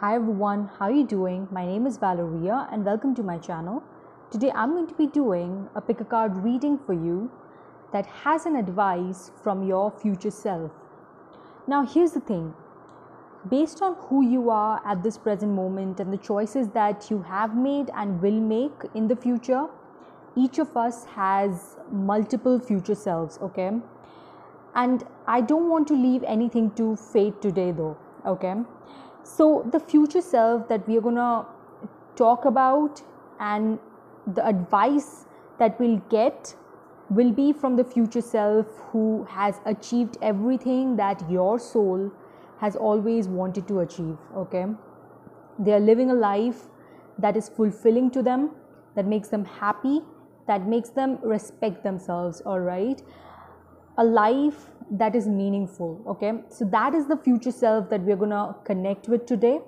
Hi everyone, how are you doing? My name is Valeria and welcome to my channel. Today I'm going to be doing a pick a card reading for you that has an advice from your future self. Now here's the thing. Based on who you are at this present moment and the choices that you have made and will make in the future, each of us has multiple future selves, okay? And I don't want to leave anything to fate today though, okay? So, the future self that we are going to talk about and the advice that we'll get will be from the future self who has achieved everything that your soul has always wanted to achieve. Okay, they are living a life that is fulfilling to them, that makes them happy, that makes them respect themselves. All right, a life that is meaningful okay so that is the future self that we're going to connect with today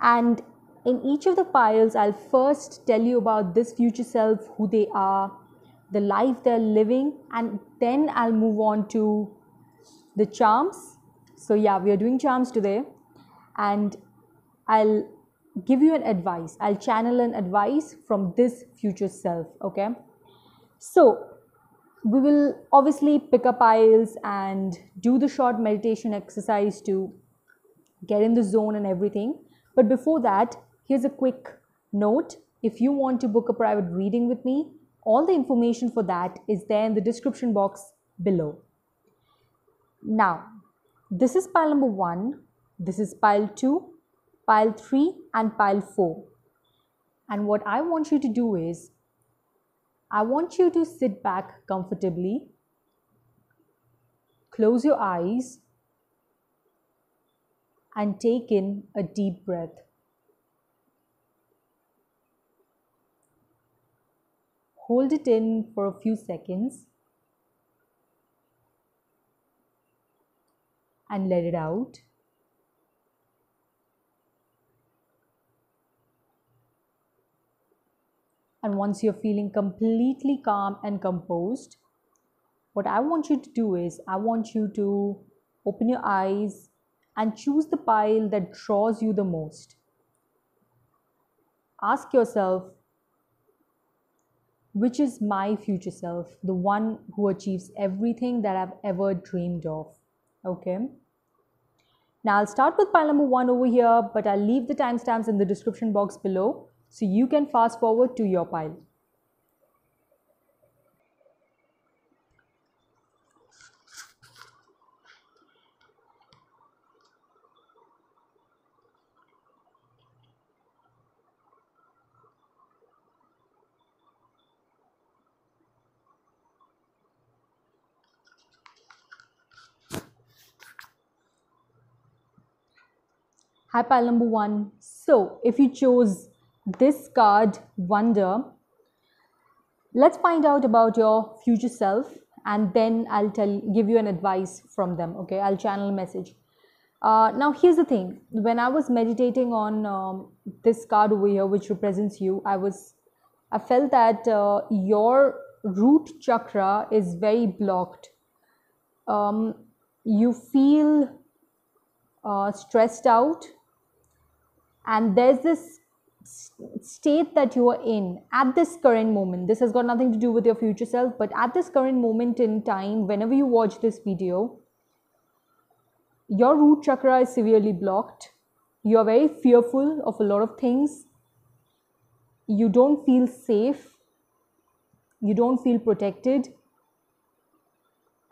and in each of the piles i'll first tell you about this future self who they are the life they're living and then i'll move on to the charms so yeah we are doing charms today and i'll give you an advice i'll channel an advice from this future self okay so we will obviously pick up aisles and do the short meditation exercise to get in the zone and everything. But before that, here's a quick note. If you want to book a private reading with me, all the information for that is there in the description box below. Now, this is pile number 1, this is pile 2, pile 3 and pile 4. And what I want you to do is I want you to sit back comfortably, close your eyes, and take in a deep breath. Hold it in for a few seconds and let it out. And once you're feeling completely calm and composed, what I want you to do is I want you to open your eyes and choose the pile that draws you the most. Ask yourself, which is my future self, the one who achieves everything that I've ever dreamed of. Okay. Now I'll start with pile number one over here, but I'll leave the timestamps in the description box below. So you can fast forward to your pile. Hi, pile number one. So if you chose this card wonder let's find out about your future self and then i'll tell give you an advice from them okay i'll channel message uh, now here's the thing when i was meditating on um, this card over here which represents you i was i felt that uh, your root chakra is very blocked um, you feel uh, stressed out and there's this state that you are in at this current moment this has got nothing to do with your future self but at this current moment in time whenever you watch this video your root chakra is severely blocked you are very fearful of a lot of things you don't feel safe you don't feel protected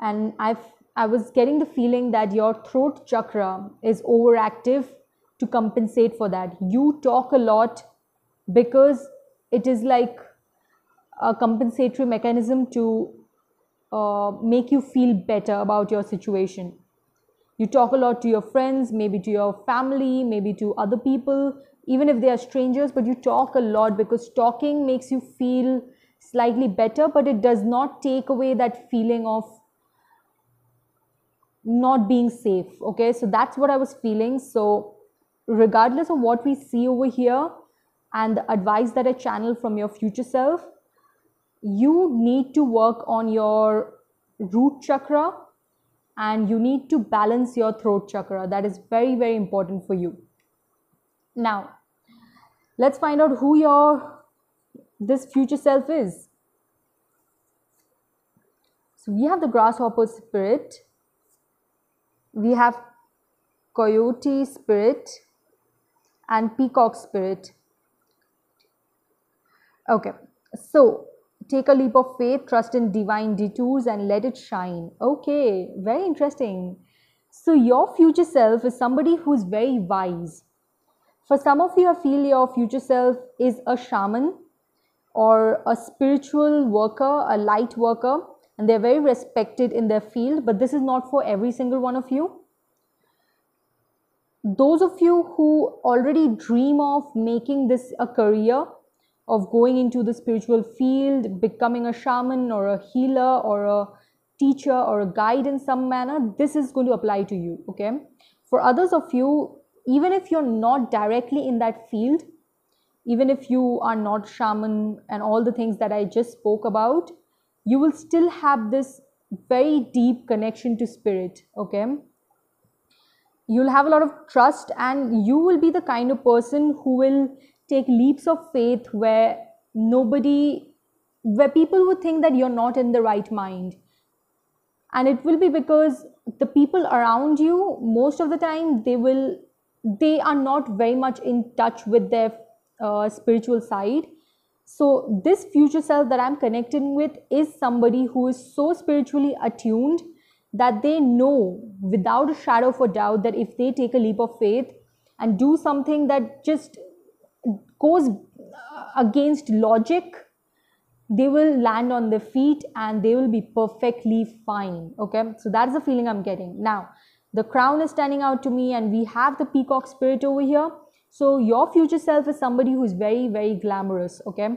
and i've i was getting the feeling that your throat chakra is overactive to compensate for that. You talk a lot because it is like a compensatory mechanism to uh, make you feel better about your situation. You talk a lot to your friends, maybe to your family, maybe to other people, even if they are strangers, but you talk a lot because talking makes you feel slightly better, but it does not take away that feeling of not being safe. Okay, so that's what I was feeling. So regardless of what we see over here and the advice that I channel from your future self, you need to work on your root chakra and you need to balance your throat chakra. That is very, very important for you. Now, let's find out who your this future self is. So we have the grasshopper spirit, we have coyote spirit, and peacock spirit. Okay, so take a leap of faith, trust in divine detours, and let it shine. Okay, very interesting. So, your future self is somebody who's very wise. For some of you, I feel your future self is a shaman or a spiritual worker, a light worker, and they're very respected in their field, but this is not for every single one of you those of you who already dream of making this a career, of going into the spiritual field, becoming a shaman or a healer or a teacher or a guide in some manner, this is going to apply to you. Okay. For others of you, even if you're not directly in that field, even if you are not shaman and all the things that I just spoke about, you will still have this very deep connection to spirit. Okay you'll have a lot of trust and you will be the kind of person who will take leaps of faith where nobody where people would think that you're not in the right mind and it will be because the people around you most of the time they will they are not very much in touch with their uh, spiritual side so this future self that i'm connecting with is somebody who is so spiritually attuned that they know without a shadow of a doubt that if they take a leap of faith and do something that just goes against logic they will land on their feet and they will be perfectly fine okay so that's the feeling i'm getting now the crown is standing out to me and we have the peacock spirit over here so your future self is somebody who is very very glamorous okay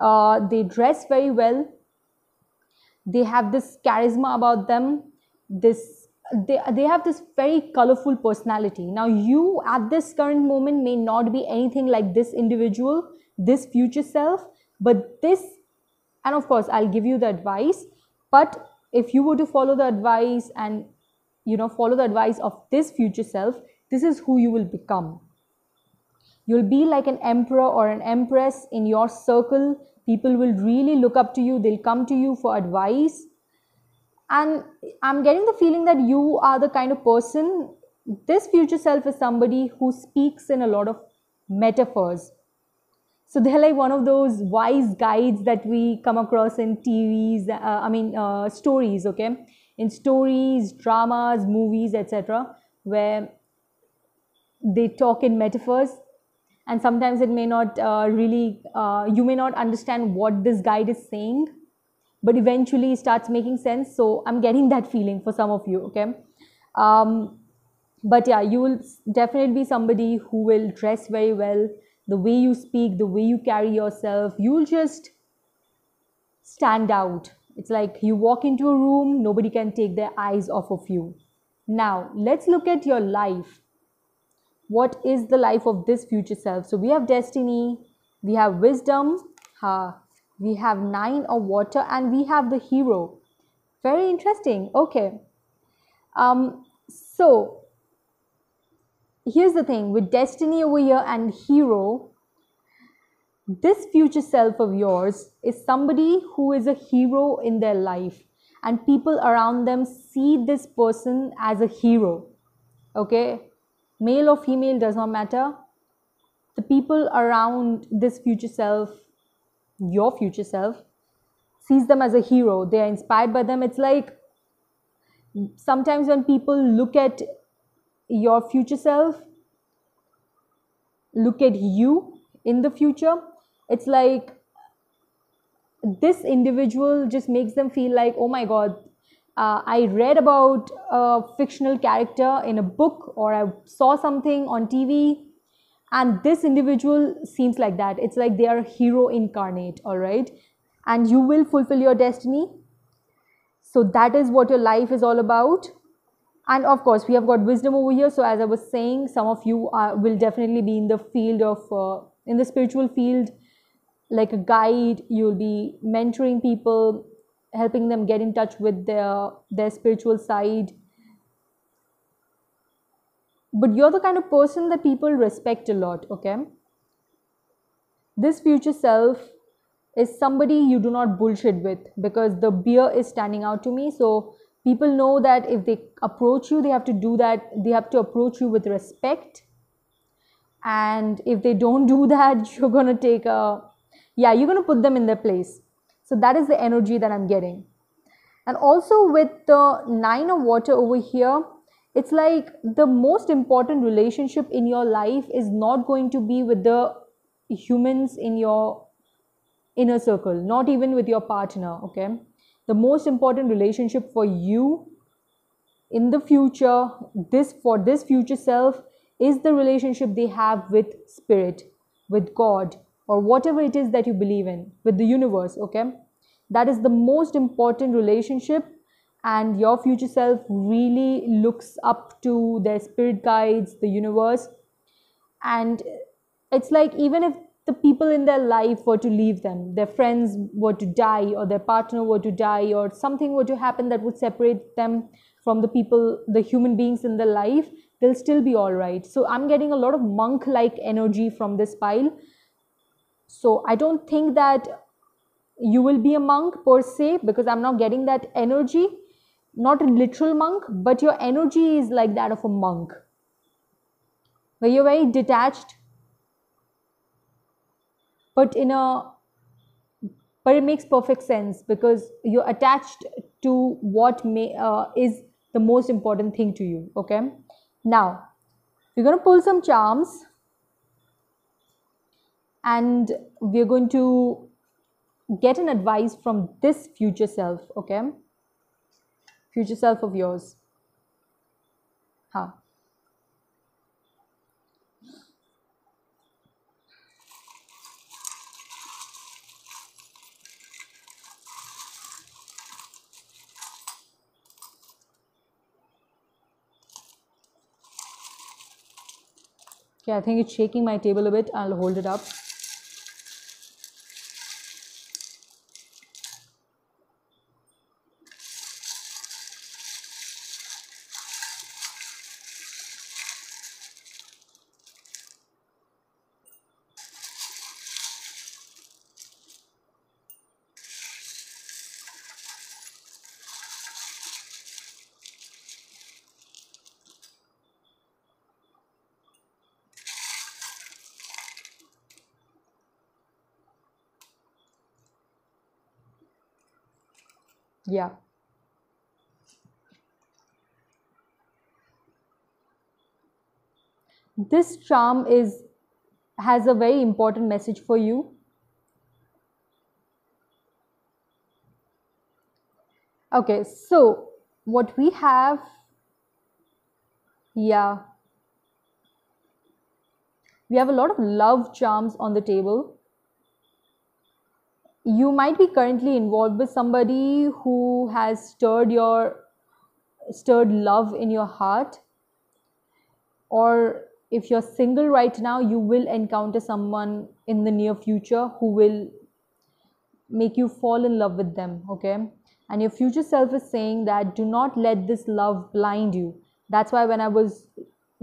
uh, they dress very well they have this charisma about them this they, they have this very colorful personality now you at this current moment may not be anything like this individual this future self but this and of course i'll give you the advice but if you were to follow the advice and you know follow the advice of this future self this is who you will become you'll be like an emperor or an empress in your circle people will really look up to you they'll come to you for advice and i'm getting the feeling that you are the kind of person this future self is somebody who speaks in a lot of metaphors so they're like one of those wise guides that we come across in tvs uh, i mean uh, stories okay in stories dramas movies etc where they talk in metaphors and sometimes it may not uh, really uh, you may not understand what this guide is saying but eventually starts making sense. So I'm getting that feeling for some of you, okay? Um, but yeah, you will definitely be somebody who will dress very well. The way you speak, the way you carry yourself, you'll just stand out. It's like you walk into a room, nobody can take their eyes off of you. Now, let's look at your life. What is the life of this future self? So we have destiny, we have wisdom, ha, we have 9 of water and we have the hero very interesting okay um, so here's the thing with destiny over here and hero this future self of yours is somebody who is a hero in their life and people around them see this person as a hero okay male or female does not matter the people around this future self your future self sees them as a hero they are inspired by them it's like sometimes when people look at your future self look at you in the future it's like this individual just makes them feel like oh my god uh, i read about a fictional character in a book or i saw something on tv and this individual seems like that. It's like they are hero incarnate, all right? And you will fulfill your destiny. So that is what your life is all about. And of course, we have got wisdom over here. So as I was saying, some of you are, will definitely be in the field of, uh, in the spiritual field, like a guide. You'll be mentoring people, helping them get in touch with their, their spiritual side but you're the kind of person that people respect a lot, okay? This future self is somebody you do not bullshit with because the beer is standing out to me. So people know that if they approach you, they have to do that, they have to approach you with respect. And if they don't do that, you're gonna take a, yeah, you're gonna put them in their place. So that is the energy that I'm getting. And also with the nine of water over here, it's like the most important relationship in your life is not going to be with the humans in your inner circle not even with your partner okay the most important relationship for you in the future this for this future self is the relationship they have with spirit with god or whatever it is that you believe in with the universe okay that is the most important relationship and your future self really looks up to their spirit guides, the universe. And it's like even if the people in their life were to leave them, their friends were to die, or their partner were to die, or something were to happen that would separate them from the people, the human beings in their life, they'll still be all right. So I'm getting a lot of monk like energy from this pile. So I don't think that you will be a monk per se because I'm not getting that energy not a literal monk, but your energy is like that of a monk, where you're very detached, but in a but it makes perfect sense because you're attached to what may uh, is the most important thing to you. Okay, now we're going to pull some charms and we're going to get an advice from this future self okay future self of yours? How? Okay, I think it's shaking my table a bit. I'll hold it up. yeah this charm is has a very important message for you okay so what we have yeah we have a lot of love charms on the table you might be currently involved with somebody who has stirred your stirred love in your heart or if you're single right now you will encounter someone in the near future who will make you fall in love with them okay and your future self is saying that do not let this love blind you that's why when i was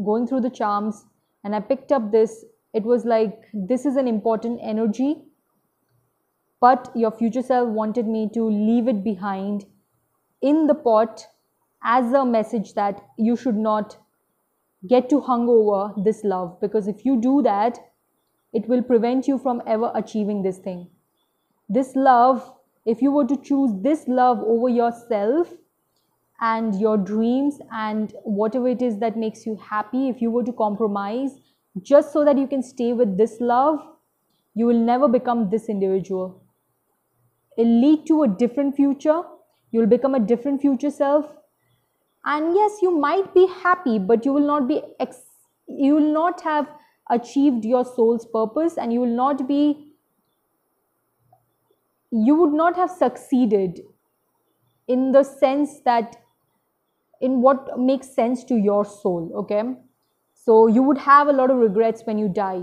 going through the charms and i picked up this it was like this is an important energy but your future self wanted me to leave it behind in the pot as a message that you should not get too hung over this love because if you do that it will prevent you from ever achieving this thing this love if you were to choose this love over yourself and your dreams and whatever it is that makes you happy if you were to compromise just so that you can stay with this love you will never become this individual It'll lead to a different future. You'll become a different future self. And yes, you might be happy, but you will not be you will not have achieved your soul's purpose and you will not be you would not have succeeded in the sense that in what makes sense to your soul okay so you would have a lot of regrets when you die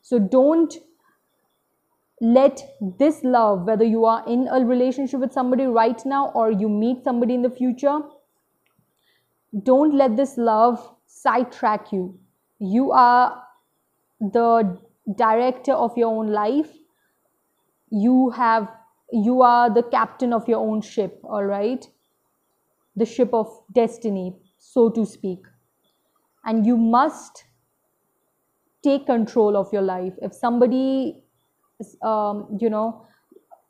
so don't let this love, whether you are in a relationship with somebody right now or you meet somebody in the future, don't let this love sidetrack you. You are the director of your own life. You have you are the captain of your own ship, all right? The ship of destiny, so to speak. And you must take control of your life. If somebody um, you know,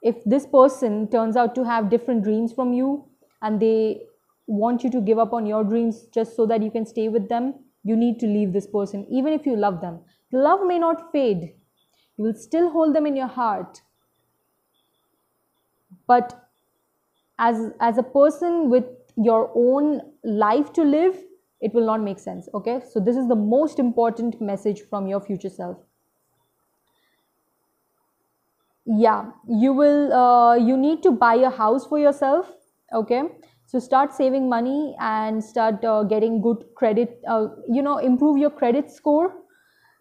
if this person turns out to have different dreams from you and they want you to give up on your dreams just so that you can stay with them, you need to leave this person, even if you love them. Love may not fade, you will still hold them in your heart. But as, as a person with your own life to live, it will not make sense. Okay, so this is the most important message from your future self yeah you will uh, you need to buy a house for yourself okay so start saving money and start uh, getting good credit uh, you know improve your credit score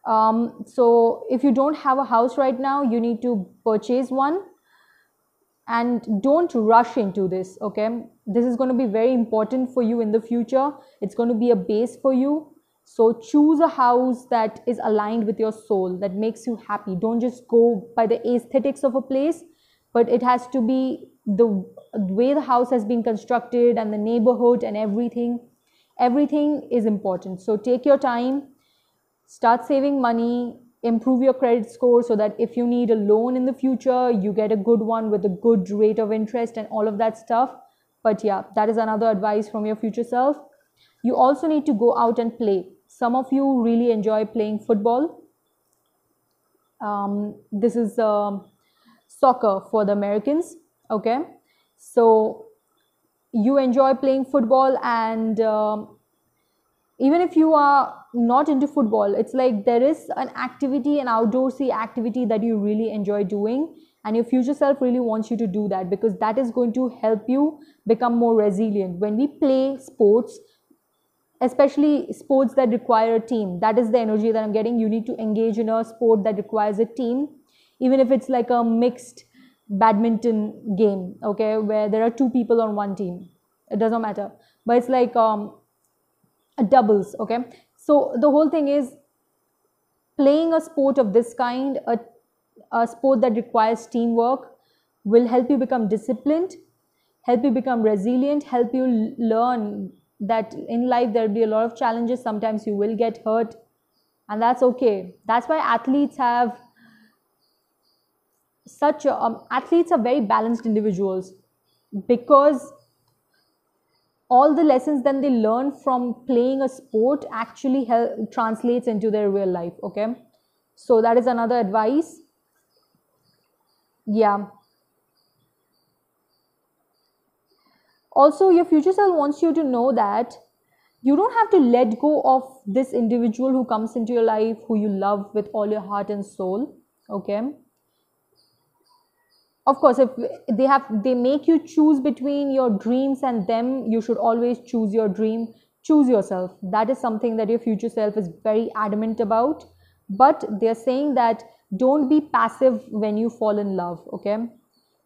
um, so if you don't have a house right now you need to purchase one and don't rush into this okay this is going to be very important for you in the future it's going to be a base for you so choose a house that is aligned with your soul, that makes you happy. Don't just go by the aesthetics of a place, but it has to be the way the house has been constructed and the neighborhood and everything. Everything is important. So take your time, start saving money, improve your credit score so that if you need a loan in the future, you get a good one with a good rate of interest and all of that stuff. But yeah, that is another advice from your future self. You also need to go out and play some of you really enjoy playing football. Um, this is uh, soccer for the Americans. Okay, so you enjoy playing football, and uh, even if you are not into football, it's like there is an activity, an outdoorsy activity that you really enjoy doing, and your future self really wants you to do that because that is going to help you become more resilient. When we play sports, especially sports that require a team. That is the energy that I'm getting. You need to engage in a sport that requires a team, even if it's like a mixed badminton game, okay, where there are two people on one team. It doesn't matter. But it's like um, doubles, okay. So the whole thing is playing a sport of this kind, a, a sport that requires teamwork, will help you become disciplined, help you become resilient, help you learn that in life there'll be a lot of challenges sometimes you will get hurt and that's okay that's why athletes have such a, um, athletes are very balanced individuals because all the lessons then they learn from playing a sport actually help, translates into their real life okay so that is another advice yeah Also, your future self wants you to know that you don't have to let go of this individual who comes into your life, who you love with all your heart and soul. Okay. Of course, if they have they make you choose between your dreams and them, you should always choose your dream. Choose yourself. That is something that your future self is very adamant about. But they're saying that don't be passive when you fall in love. Okay.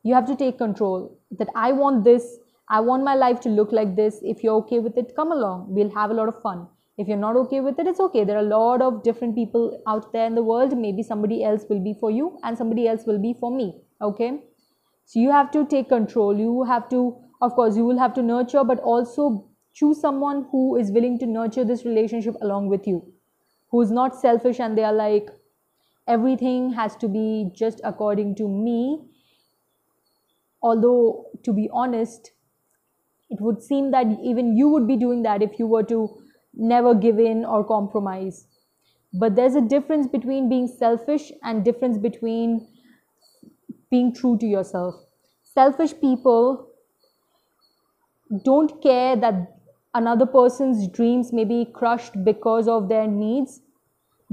You have to take control. That I want this, I want my life to look like this. If you're okay with it, come along. We'll have a lot of fun. If you're not okay with it, it's okay. There are a lot of different people out there in the world. Maybe somebody else will be for you and somebody else will be for me. Okay. So you have to take control. You have to, of course, you will have to nurture, but also choose someone who is willing to nurture this relationship along with you, who's not selfish and they are like, everything has to be just according to me. Although, to be honest, it would seem that even you would be doing that if you were to never give in or compromise but there's a difference between being selfish and difference between being true to yourself selfish people don't care that another person's dreams may be crushed because of their needs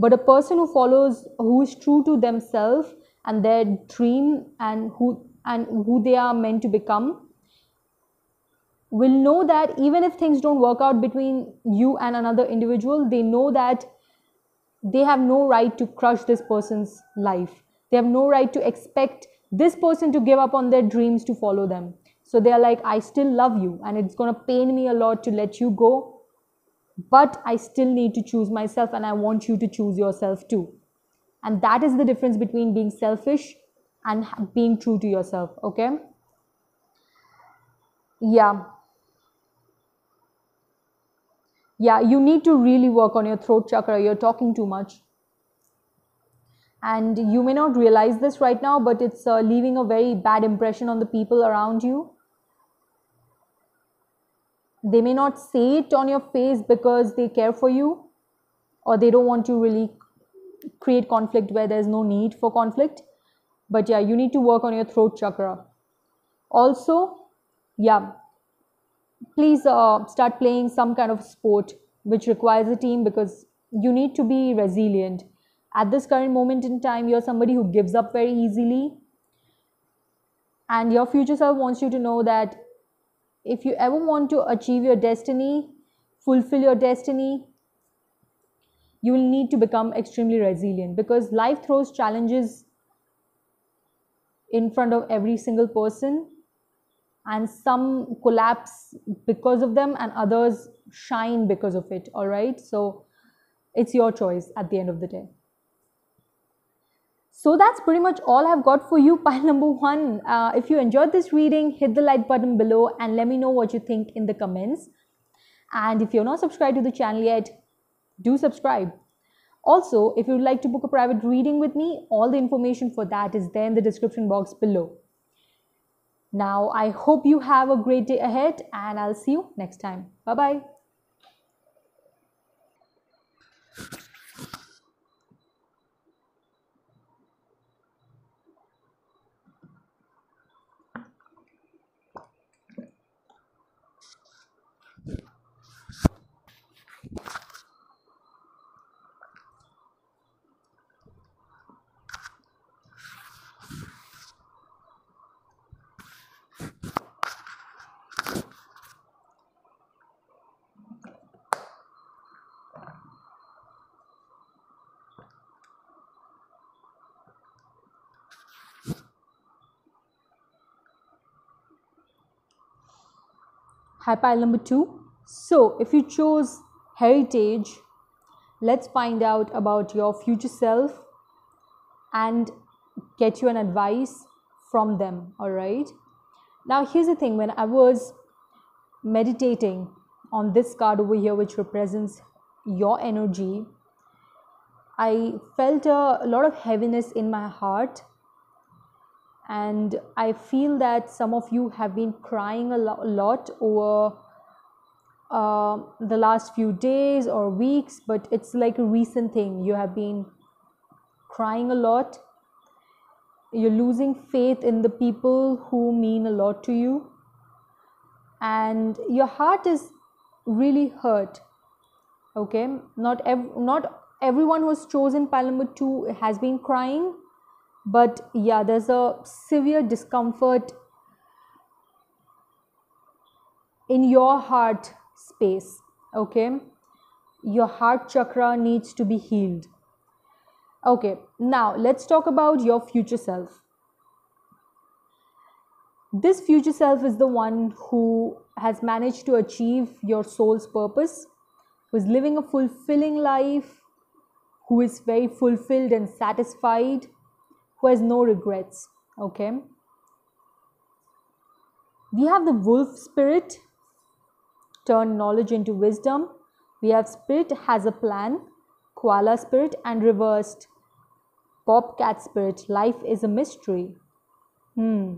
but a person who follows who is true to themselves and their dream and who and who they are meant to become will know that even if things don't work out between you and another individual, they know that they have no right to crush this person's life. They have no right to expect this person to give up on their dreams to follow them. So they are like, I still love you, and it's going to pain me a lot to let you go, but I still need to choose myself, and I want you to choose yourself too. And that is the difference between being selfish and being true to yourself, okay? Yeah yeah, you need to really work on your throat chakra. You're talking too much. And you may not realize this right now, but it's uh, leaving a very bad impression on the people around you. They may not say it on your face because they care for you or they don't want to really create conflict where there's no need for conflict. But yeah, you need to work on your throat chakra. Also, yeah, please uh, start playing some kind of sport which requires a team because you need to be resilient. At this current moment in time, you're somebody who gives up very easily. And your future self wants you to know that if you ever want to achieve your destiny, fulfill your destiny, you will need to become extremely resilient because life throws challenges in front of every single person and some collapse because of them and others shine because of it all right so it's your choice at the end of the day so that's pretty much all i've got for you pile number one uh, if you enjoyed this reading hit the like button below and let me know what you think in the comments and if you're not subscribed to the channel yet do subscribe also if you'd like to book a private reading with me all the information for that is there in the description box below now, I hope you have a great day ahead and I'll see you next time. Bye bye. pile number 2 so if you chose heritage let's find out about your future self and get you an advice from them all right now here's the thing when i was meditating on this card over here which represents your energy i felt a lot of heaviness in my heart and i feel that some of you have been crying a lot over uh, the last few days or weeks but it's like a recent thing you have been crying a lot you're losing faith in the people who mean a lot to you and your heart is really hurt okay not ev- not everyone who's chosen palm number 2 has been crying but yeah there's a severe discomfort in your heart space okay your heart chakra needs to be healed okay now let's talk about your future self this future self is the one who has managed to achieve your soul's purpose who is living a fulfilling life who is very fulfilled and satisfied who has no regrets. Okay. We have the wolf spirit, turn knowledge into wisdom. We have spirit has a plan, koala spirit, and reversed bobcat spirit. Life is a mystery. Hmm.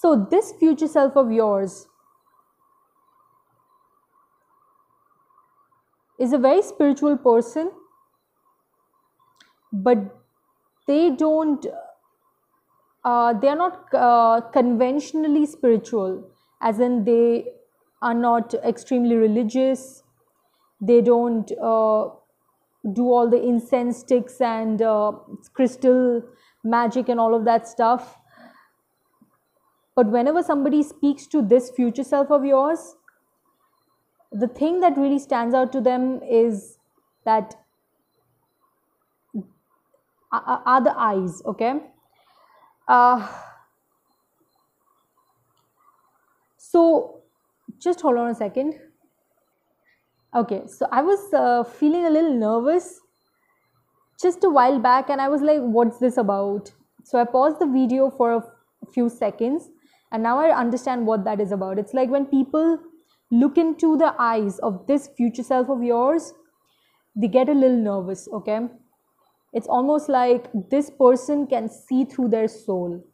So, this future self of yours is a very spiritual person but they don't uh, they are not uh, conventionally spiritual as in they are not extremely religious they don't uh, do all the incense sticks and uh, crystal magic and all of that stuff but whenever somebody speaks to this future self of yours the thing that really stands out to them is that are the eyes okay uh, so just hold on a second okay so i was uh, feeling a little nervous just a while back and i was like what's this about so i paused the video for a few seconds and now i understand what that is about it's like when people look into the eyes of this future self of yours they get a little nervous okay it's almost like this person can see through their soul.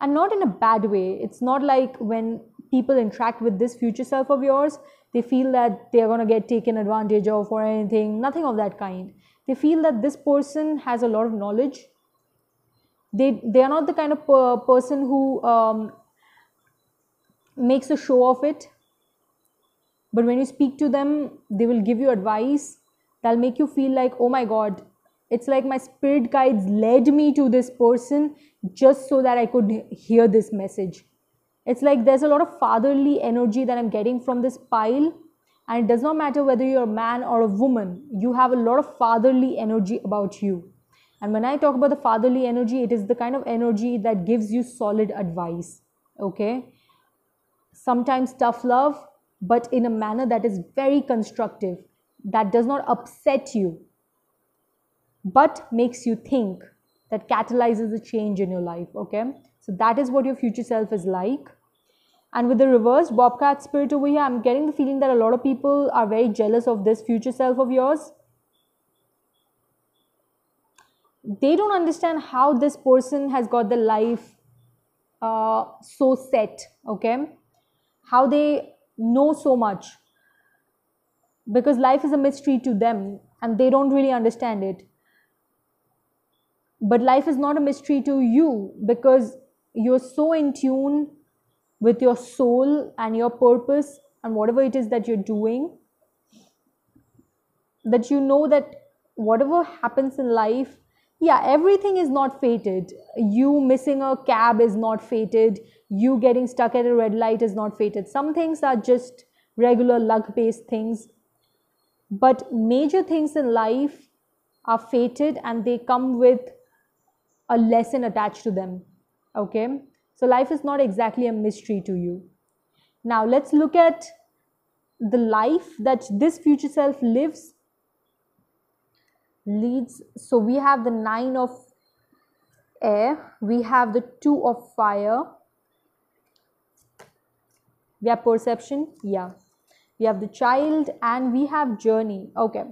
And not in a bad way. It's not like when people interact with this future self of yours, they feel that they're going to get taken advantage of or anything, nothing of that kind. They feel that this person has a lot of knowledge. They, they are not the kind of person who um, makes a show of it. But when you speak to them, they will give you advice that'll make you feel like, oh my God, it's like my spirit guides led me to this person just so that I could hear this message. It's like there's a lot of fatherly energy that I'm getting from this pile. And it does not matter whether you're a man or a woman, you have a lot of fatherly energy about you. And when I talk about the fatherly energy, it is the kind of energy that gives you solid advice. Okay. Sometimes tough love, but in a manner that is very constructive, that does not upset you, but makes you think that catalyzes a change in your life. Okay. So that is what your future self is like. And with the reverse bobcat spirit over here, I'm getting the feeling that a lot of people are very jealous of this future self of yours. They don't understand how this person has got the life uh, so set, okay? How they know so much. Because life is a mystery to them and they don't really understand it. But life is not a mystery to you because you're so in tune with your soul and your purpose and whatever it is that you're doing that you know that whatever happens in life yeah everything is not fated you missing a cab is not fated you getting stuck at a red light is not fated some things are just regular luck based things but major things in life are fated and they come with a lesson attached to them. Okay, so life is not exactly a mystery to you. Now, let's look at the life that this future self lives leads so we have the 9 of air we have the 2 of fire we have perception yeah we have the child and we have journey okay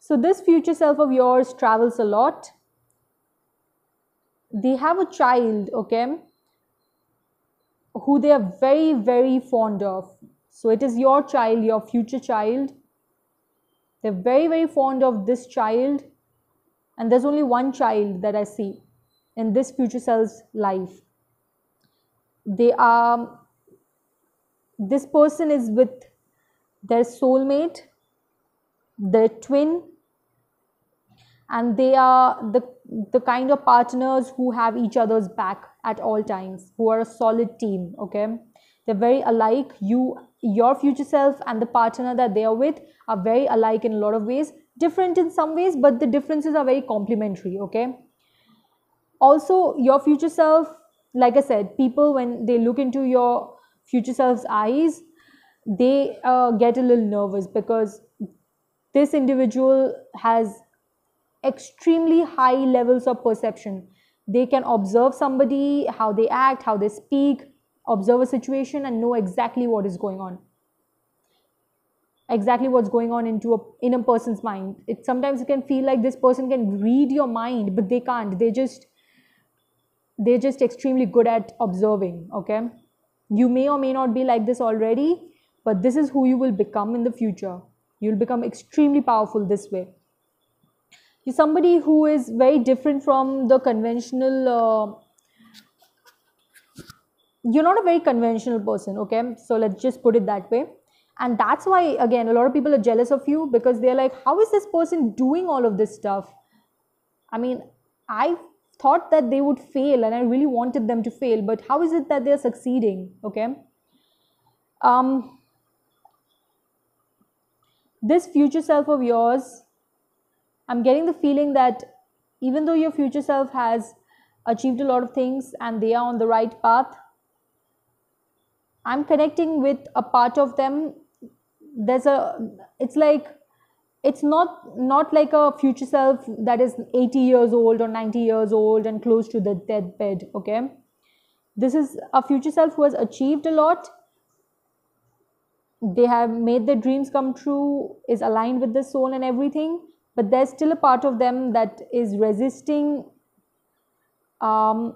so this future self of yours travels a lot they have a child, okay, who they are very, very fond of. So it is your child, your future child. They're very, very fond of this child. And there's only one child that I see in this future self's life. They are, this person is with their soulmate, their twin, and they are the the kind of partners who have each other's back at all times who are a solid team okay they're very alike you your future self and the partner that they are with are very alike in a lot of ways different in some ways but the differences are very complementary okay also your future self like i said people when they look into your future self's eyes they uh, get a little nervous because this individual has extremely high levels of perception. They can observe somebody, how they act, how they speak, observe a situation and know exactly what is going on. Exactly what's going on into a, in a person's mind. It sometimes it can feel like this person can read your mind, but they can't. They just they're just extremely good at observing. Okay, you may or may not be like this already, but this is who you will become in the future. You'll become extremely powerful this way. You're somebody who is very different from the conventional. Uh, you're not a very conventional person, okay? So let's just put it that way. And that's why, again, a lot of people are jealous of you because they're like, how is this person doing all of this stuff? I mean, I thought that they would fail and I really wanted them to fail, but how is it that they're succeeding? Okay. Um, this future self of yours I'm getting the feeling that even though your future self has achieved a lot of things and they are on the right path, I'm connecting with a part of them. There's a, it's like, it's not not like a future self that is 80 years old or 90 years old and close to the deathbed. Okay, this is a future self who has achieved a lot they have made their dreams come true is aligned with the soul and everything but there's still a part of them that is resisting um,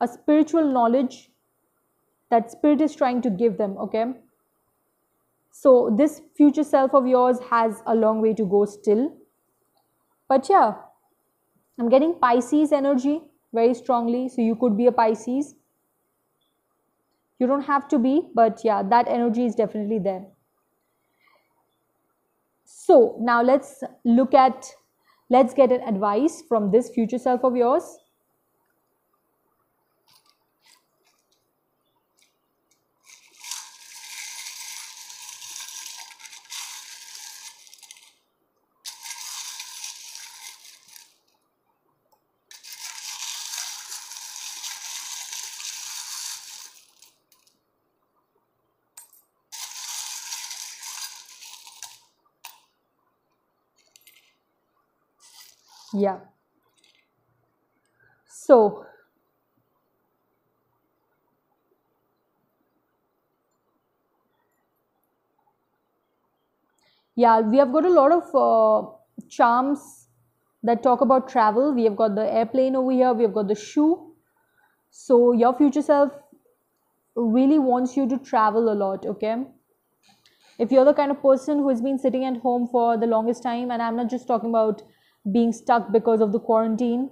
a spiritual knowledge that spirit is trying to give them okay so this future self of yours has a long way to go still but yeah i'm getting pisces energy very strongly so you could be a pisces you don't have to be but yeah that energy is definitely there so now let's look at, let's get an advice from this future self of yours. yeah so yeah we have got a lot of uh, charms that talk about travel we have got the airplane over here we have got the shoe so your future self really wants you to travel a lot okay if you're the kind of person who has been sitting at home for the longest time and i'm not just talking about being stuck because of the quarantine.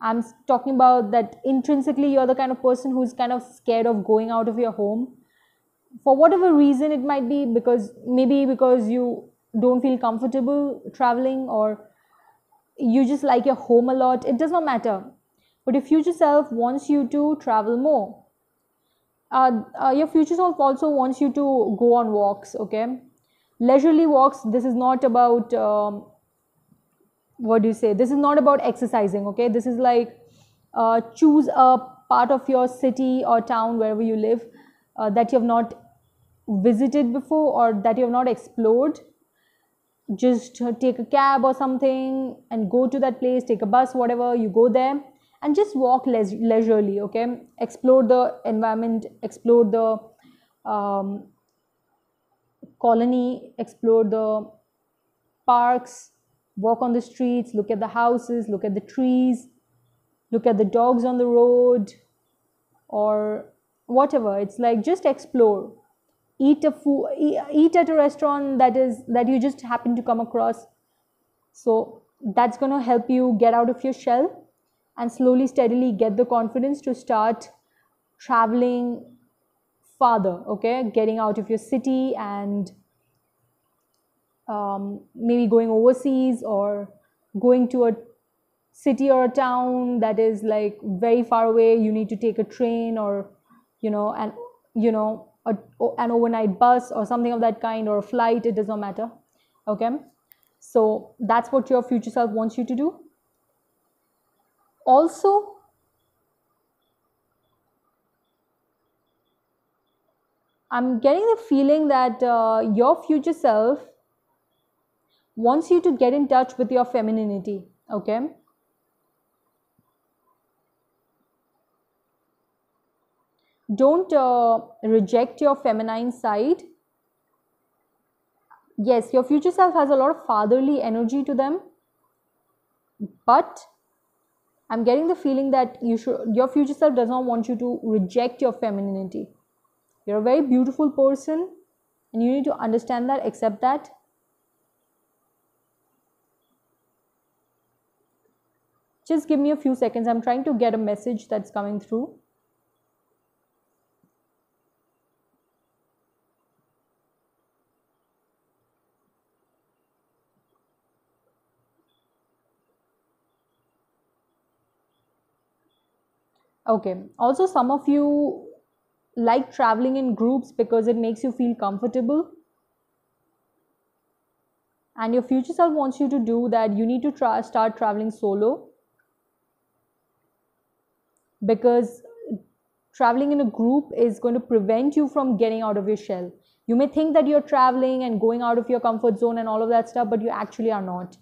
I'm talking about that intrinsically you're the kind of person who's kind of scared of going out of your home. For whatever reason, it might be because maybe because you don't feel comfortable traveling or you just like your home a lot. It does not matter. But your future self wants you to travel more. Uh, uh, your future self also wants you to go on walks, okay? Leisurely walks, this is not about. Um, what do you say? This is not about exercising, okay? This is like uh, choose a part of your city or town wherever you live uh, that you have not visited before or that you have not explored. Just uh, take a cab or something and go to that place, take a bus, whatever, you go there and just walk leisurely, okay? Explore the environment, explore the um, colony, explore the parks walk on the streets, look at the houses, look at the trees, look at the dogs on the road, or whatever. It's like just explore. Eat a food, eat at a restaurant that is that you just happen to come across. So that's going to help you get out of your shell and slowly, steadily get the confidence to start traveling farther. Okay, getting out of your city and um, maybe going overseas or going to a city or a town that is like very far away you need to take a train or you know and you know a, an overnight bus or something of that kind or a flight it does not matter okay so that's what your future self wants you to do also i'm getting the feeling that uh, your future self wants you to get in touch with your femininity okay don't uh, reject your feminine side yes your future self has a lot of fatherly energy to them but i'm getting the feeling that you should your future self does not want you to reject your femininity you're a very beautiful person and you need to understand that accept that Just give me a few seconds. I'm trying to get a message that's coming through. okay also some of you like traveling in groups because it makes you feel comfortable and your future self wants you to do that you need to try, start traveling solo because traveling in a group is going to prevent you from getting out of your shell. You may think that you're traveling and going out of your comfort zone and all of that stuff, but you actually are not.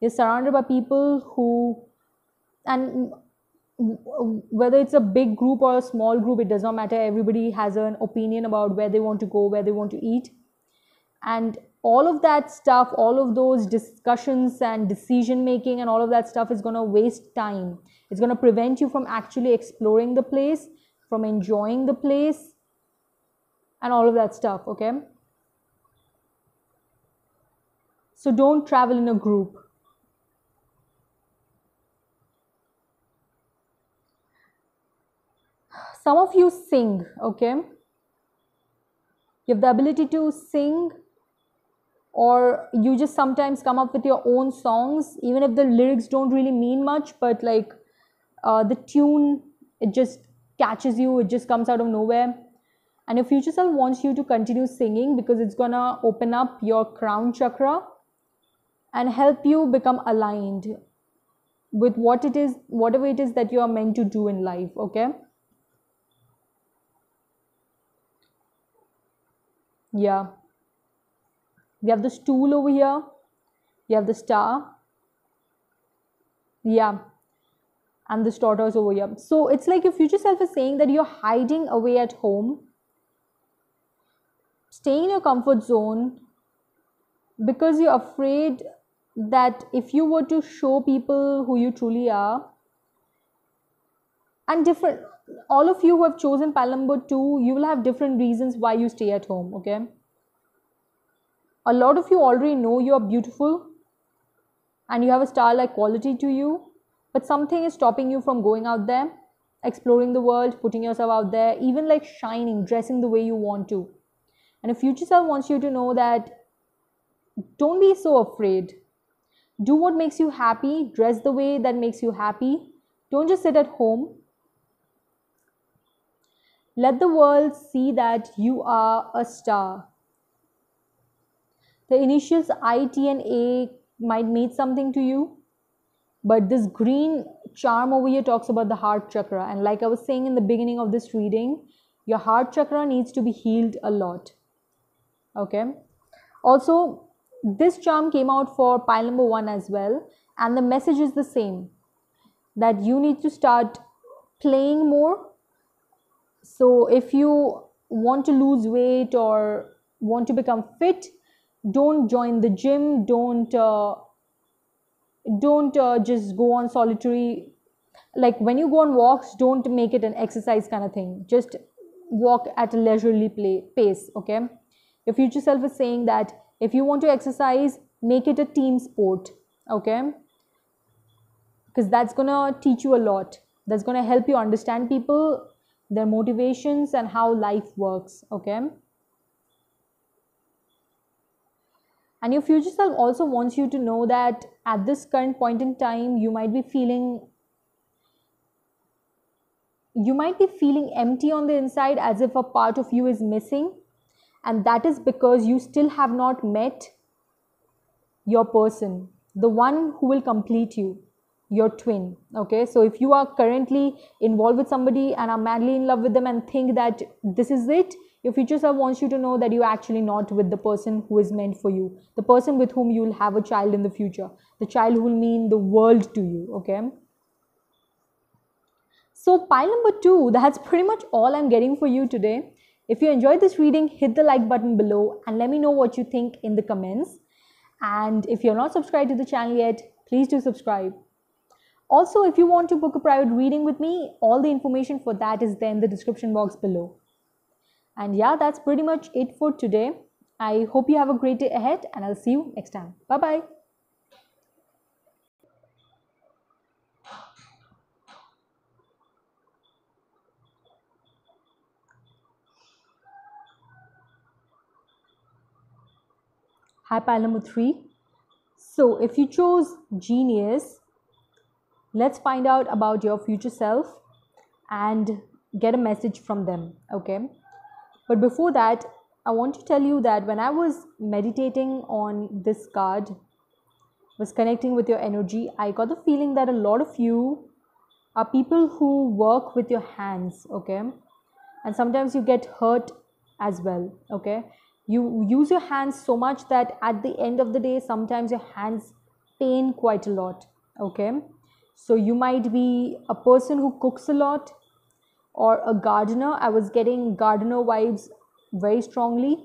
You're surrounded by people who, and whether it's a big group or a small group, it does not matter. Everybody has an opinion about where they want to go, where they want to eat. And all of that stuff, all of those discussions and decision making and all of that stuff is going to waste time. It's going to prevent you from actually exploring the place, from enjoying the place, and all of that stuff. Okay. So don't travel in a group. Some of you sing, okay? You have the ability to sing or you just sometimes come up with your own songs even if the lyrics don't really mean much but like uh, the tune it just catches you it just comes out of nowhere and your future self wants you to continue singing because it's gonna open up your crown chakra and help you become aligned with what it is whatever it is that you are meant to do in life okay yeah we have the stool over here. You have the star. Yeah. And the tortoise over here. So it's like your future self is saying that you're hiding away at home. Staying in your comfort zone because you're afraid that if you were to show people who you truly are and different all of you who have chosen palambo 2 you will have different reasons why you stay at home okay a lot of you already know you are beautiful and you have a star like quality to you, but something is stopping you from going out there, exploring the world, putting yourself out there, even like shining, dressing the way you want to. And a future self wants you to know that don't be so afraid. Do what makes you happy, dress the way that makes you happy. Don't just sit at home. Let the world see that you are a star the initials I, T and A might mean something to you. But this green charm over here talks about the heart chakra. And like I was saying in the beginning of this reading, your heart chakra needs to be healed a lot. Okay. Also, this charm came out for pile number one as well. And the message is the same that you need to start playing more. So, if you want to lose weight or want to become fit, don't join the gym don't uh, don't uh, just go on solitary like when you go on walks don't make it an exercise kind of thing just walk at a leisurely play, pace okay your future self is saying that if you want to exercise make it a team sport okay because that's gonna teach you a lot that's gonna help you understand people their motivations and how life works okay and your future self also wants you to know that at this current point in time you might be feeling you might be feeling empty on the inside as if a part of you is missing and that is because you still have not met your person the one who will complete you your twin okay so if you are currently involved with somebody and are madly in love with them and think that this is it your future self wants you to know that you're actually not with the person who is meant for you, the person with whom you'll have a child in the future, the child who will mean the world to you, okay? So, pile number two, that's pretty much all I'm getting for you today. If you enjoyed this reading, hit the like button below and let me know what you think in the comments. And if you're not subscribed to the channel yet, please do subscribe. Also, if you want to book a private reading with me, all the information for that is there in the description box below. And yeah, that's pretty much it for today. I hope you have a great day ahead and I'll see you next time. Bye bye. Hi, pile number three. So, if you chose genius, let's find out about your future self and get a message from them. Okay. But before that, I want to tell you that when I was meditating on this card, was connecting with your energy, I got the feeling that a lot of you are people who work with your hands, okay? And sometimes you get hurt as well, okay? You use your hands so much that at the end of the day, sometimes your hands pain quite a lot, okay? So you might be a person who cooks a lot, or a gardener. I was getting gardener vibes very strongly.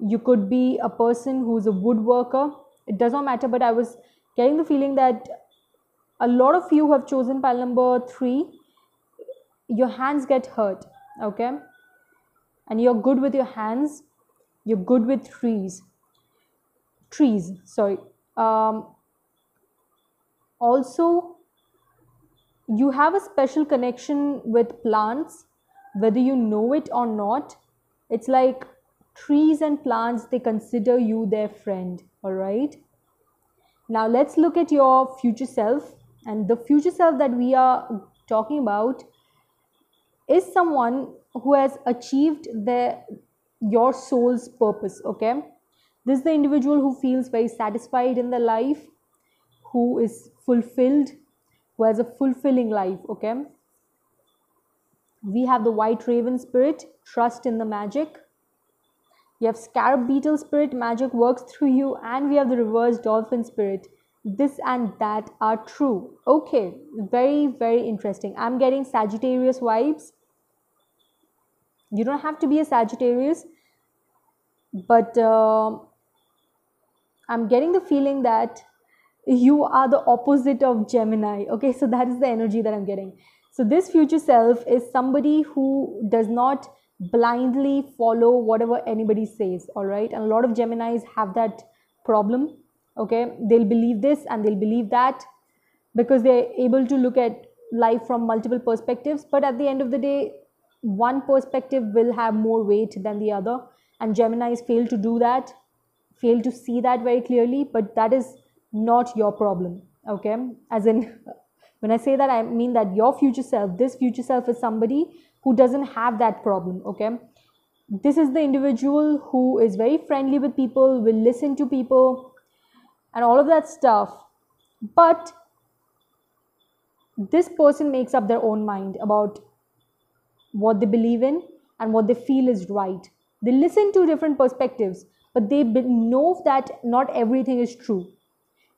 You could be a person who's a woodworker. It does not matter, but I was getting the feeling that a lot of you have chosen pile number three. Your hands get hurt, okay? And you're good with your hands, you're good with trees. Trees, sorry. Um, also, you have a special connection with plants, whether you know it or not. It's like trees and plants, they consider you their friend, all right? Now, let's look at your future self. And the future self that we are talking about is someone who has achieved their your soul's purpose okay this is the individual who feels very satisfied in the life who is fulfilled who has a fulfilling life, okay? We have the white raven spirit, trust in the magic. You have scarab beetle spirit, magic works through you, and we have the reverse dolphin spirit. This and that are true. Okay, very, very interesting. I'm getting Sagittarius vibes. You don't have to be a Sagittarius, but uh, I'm getting the feeling that you are the opposite of Gemini. Okay, so that is the energy that I'm getting. So, this future self is somebody who does not blindly follow whatever anybody says, all right? And a lot of Geminis have that problem, okay? They'll believe this and they'll believe that because they're able to look at life from multiple perspectives. But at the end of the day, one perspective will have more weight than the other. And Geminis fail to do that, fail to see that very clearly. But that is not your problem okay as in when i say that i mean that your future self this future self is somebody who doesn't have that problem okay this is the individual who is very friendly with people will listen to people and all of that stuff but this person makes up their own mind about what they believe in and what they feel is right they listen to different perspectives but they know that not everything is true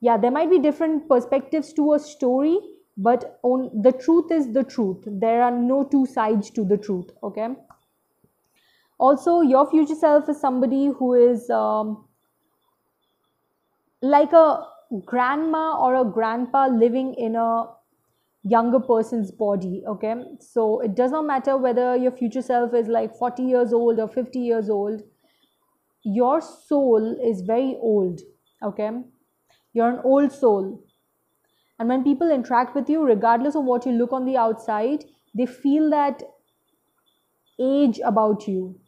yeah there might be different perspectives to a story but on the truth is the truth there are no two sides to the truth okay also your future self is somebody who is um, like a grandma or a grandpa living in a younger person's body okay so it does not matter whether your future self is like 40 years old or 50 years old your soul is very old okay you're an old soul. And when people interact with you, regardless of what you look on the outside, they feel that age about you.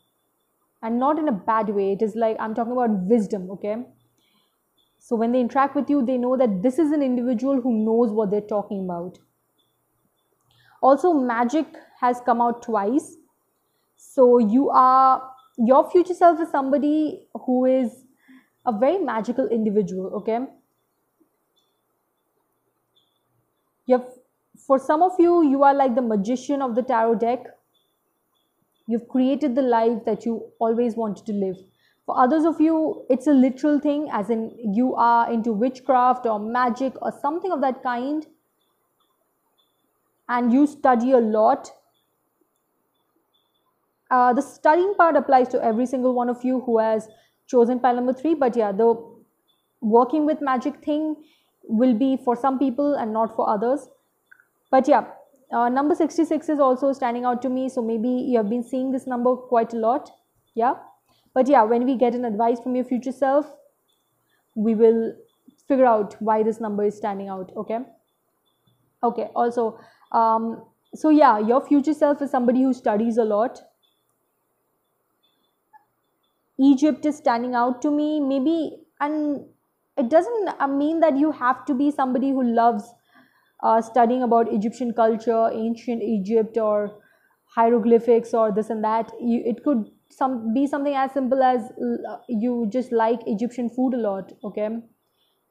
And not in a bad way. It is like, I'm talking about wisdom, okay? So when they interact with you, they know that this is an individual who knows what they're talking about. Also, magic has come out twice. So you are, your future self is somebody who is a very magical individual, okay? You've, for some of you, you are like the magician of the tarot deck. You've created the life that you always wanted to live. For others of you, it's a literal thing, as in you are into witchcraft or magic or something of that kind, and you study a lot. Uh, the studying part applies to every single one of you who has chosen pile number three, but yeah, the working with magic thing will be for some people and not for others. But yeah, uh, number 66 is also standing out to me. So maybe you have been seeing this number quite a lot. Yeah. But yeah, when we get an advice from your future self, we will figure out why this number is standing out. Okay. Okay. Also, um, so yeah, your future self is somebody who studies a lot. Egypt is standing out to me. Maybe, and it doesn't uh, mean that you have to be somebody who loves uh, studying about Egyptian culture, ancient Egypt, or hieroglyphics, or this and that. You, it could some be something as simple as uh, you just like Egyptian food a lot, okay,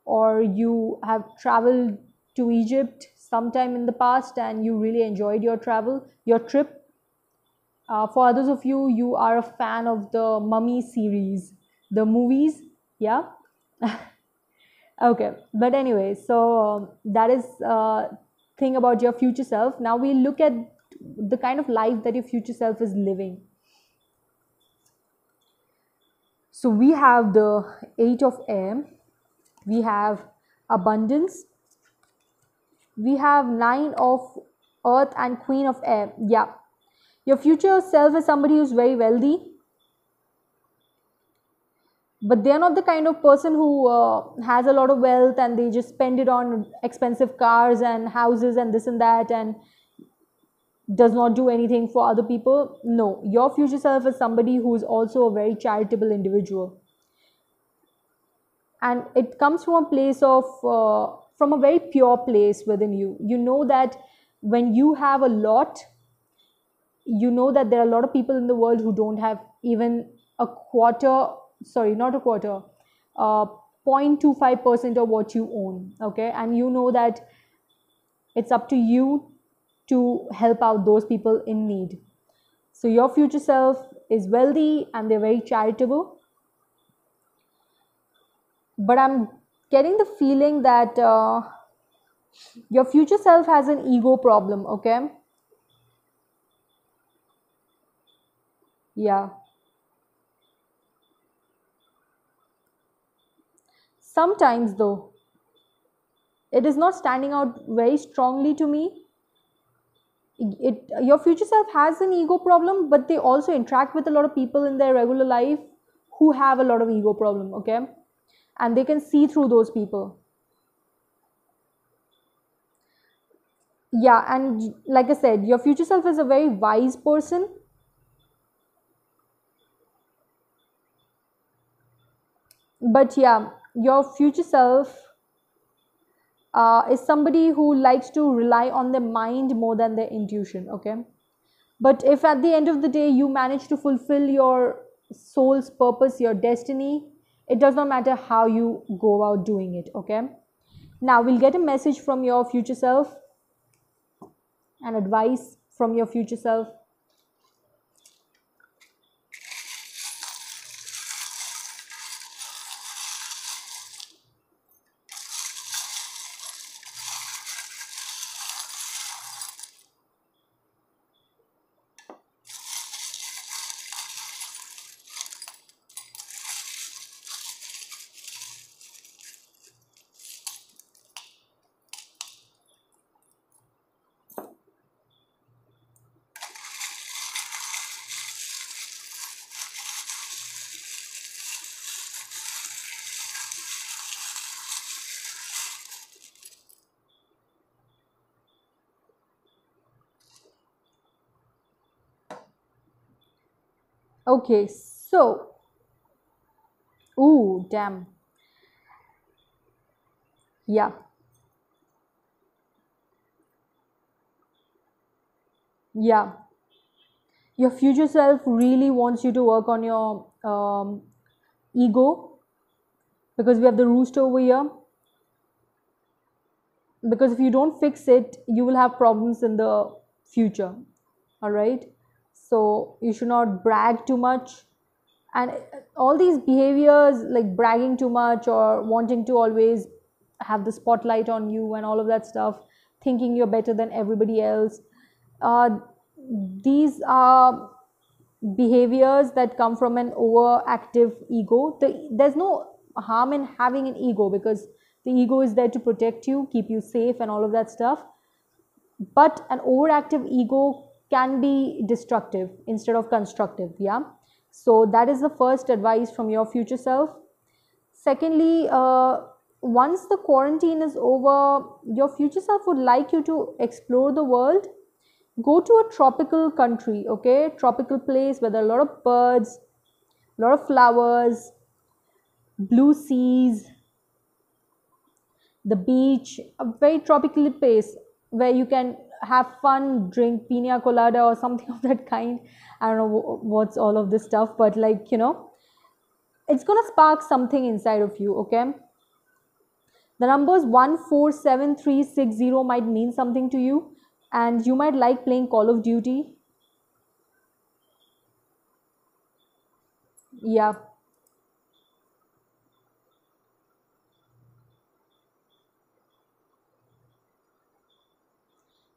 or you have traveled to Egypt sometime in the past and you really enjoyed your travel, your trip. Uh, for others of you, you are a fan of the Mummy series, the movies, yeah. okay but anyway so um, that is uh, thing about your future self now we look at the kind of life that your future self is living so we have the eight of air we have abundance we have nine of earth and queen of air yeah your future self is somebody who's very wealthy but they are not the kind of person who uh, has a lot of wealth and they just spend it on expensive cars and houses and this and that and does not do anything for other people no your future self is somebody who is also a very charitable individual and it comes from a place of uh, from a very pure place within you you know that when you have a lot you know that there are a lot of people in the world who don't have even a quarter sorry, not a quarter, 0.25% uh, of what you own. Okay. And you know that it's up to you to help out those people in need. So your future self is wealthy and they're very charitable. But I'm getting the feeling that uh, your future self has an ego problem, okay? Yeah. Sometimes, though, it is not standing out very strongly to me. It, your future self has an ego problem, but they also interact with a lot of people in their regular life who have a lot of ego problem, okay? And they can see through those people. yeah and like i said your future self is a very wise person but yeah your future self uh, is somebody who likes to rely on their mind more than their intuition okay but if at the end of the day you manage to fulfill your soul's purpose your destiny it does not matter how you go about doing it okay now we'll get a message from your future self and advice from your future self Okay, so, ooh, damn. Yeah. Yeah. Your future self really wants you to work on your um, ego because we have the rooster over here. Because if you don't fix it, you will have problems in the future. All right so you should not brag too much and all these behaviors like bragging too much or wanting to always have the spotlight on you and all of that stuff thinking you're better than everybody else uh, these are behaviors that come from an overactive ego the, there's no harm in having an ego because the ego is there to protect you keep you safe and all of that stuff but an overactive ego can be destructive instead of constructive yeah so that is the first advice from your future self secondly uh, once the quarantine is over your future self would like you to explore the world go to a tropical country okay tropical place where there are a lot of birds a lot of flowers blue seas the beach a very tropical place where you can have fun, drink pina colada or something of that kind. I don't know what's all of this stuff, but like, you know, it's going to spark something inside of you, okay? The numbers 147360 might mean something to you, and you might like playing Call of Duty. Yeah,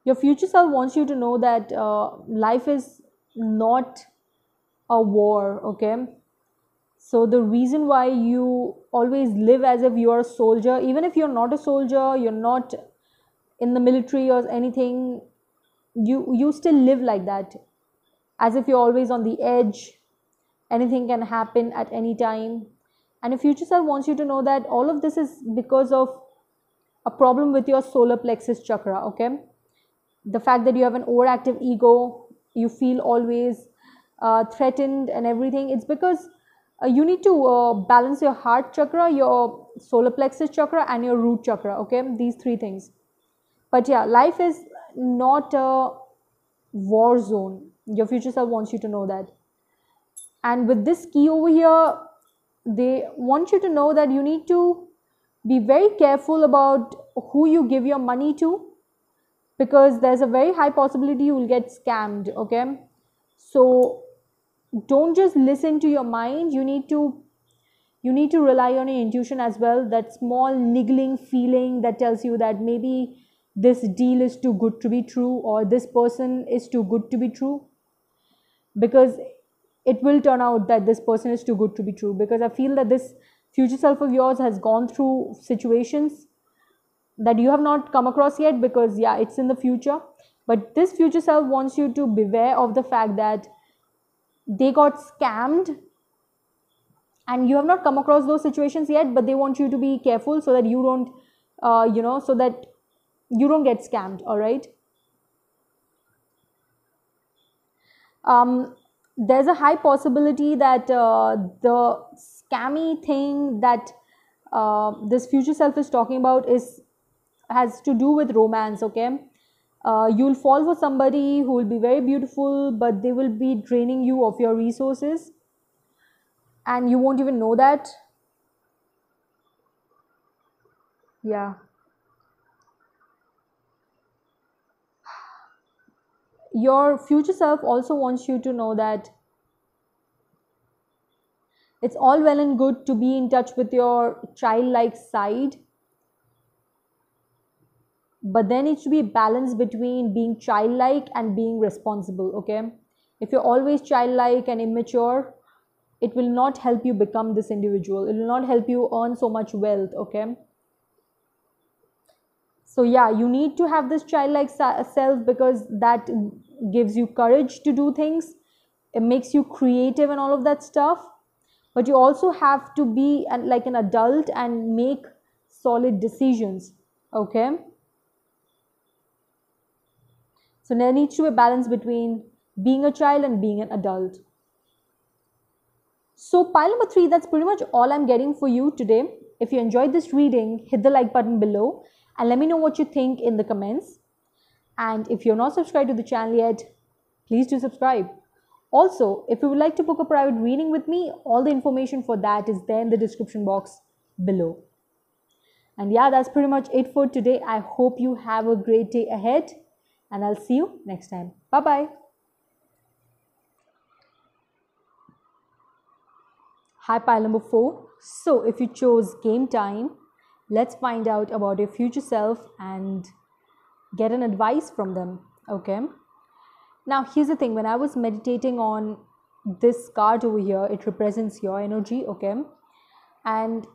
Your future self wants you to know that uh, life is not a war, okay? So, the reason why you always live as if you are a soldier, even if you're not a soldier, you're not in the military or anything, you, you still live like that, as if you're always on the edge. Anything can happen at any time. And your future self wants you to know that all of this is because of a problem with your solar plexus chakra, okay? the fact that you have an overactive ego, you feel always uh, threatened and everything, it's because uh, you need to uh, balance your heart chakra, your solar plexus chakra, and your root chakra. Okay, these three things. But yeah, life is not a war zone. Your future self wants you to know that. And with this key over here, they want you to know that you need to be very careful about who you give your money to because there's a very high possibility you will get scammed okay so don't just listen to your mind you need to you need to rely on your intuition as well that small niggling feeling that tells you that maybe this deal is too good to be true or this person is too good to be true because it will turn out that this person is too good to be true because i feel that this future self of yours has gone through situations that you have not come across yet because yeah it's in the future but this future self wants you to beware of the fact that they got scammed and you have not come across those situations yet but they want you to be careful so that you don't uh, you know so that you don't get scammed all right um, there's a high possibility that uh, the scammy thing that uh, this future self is talking about is has to do with romance okay uh, you'll fall for somebody who will be very beautiful but they will be draining you of your resources and you won't even know that yeah your future self also wants you to know that it's all well and good to be in touch with your childlike side but then it should be balanced between being childlike and being responsible okay if you're always childlike and immature it will not help you become this individual it will not help you earn so much wealth okay so yeah you need to have this childlike self because that gives you courage to do things it makes you creative and all of that stuff but you also have to be like an adult and make solid decisions okay so there needs to be a balance between being a child and being an adult. So pile number three, that's pretty much all I'm getting for you today. If you enjoyed this reading, hit the like button below and let me know what you think in the comments. And if you're not subscribed to the channel yet, please do subscribe. Also, if you would like to book a private reading with me, all the information for that is there in the description box below. And yeah, that's pretty much it for today. I hope you have a great day ahead and I'll see you next time. Bye bye. Hi, pile number four. So, if you chose game time, let's find out about your future self and get an advice from them. Okay. Now, here's the thing when I was meditating on this card over here, it represents your energy. Okay. And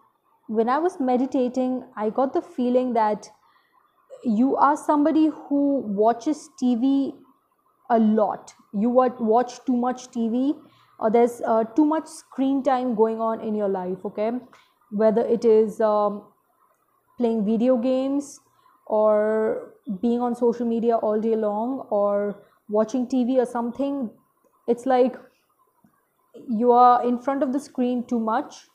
when I was meditating, I got the feeling that you are somebody who watches TV a lot. You watch too much TV, or there's uh, too much screen time going on in your life, okay? Whether it is um, playing video games or being on social media all day long or watching TV or something, it's like you are in front of the screen too much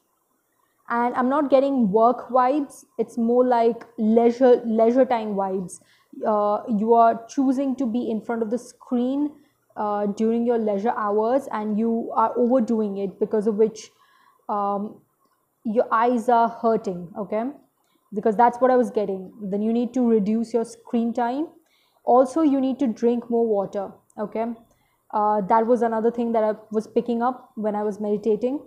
and i'm not getting work vibes it's more like leisure leisure time vibes uh, you are choosing to be in front of the screen uh, during your leisure hours and you are overdoing it because of which um, your eyes are hurting okay because that's what i was getting then you need to reduce your screen time also you need to drink more water okay uh, that was another thing that i was picking up when i was meditating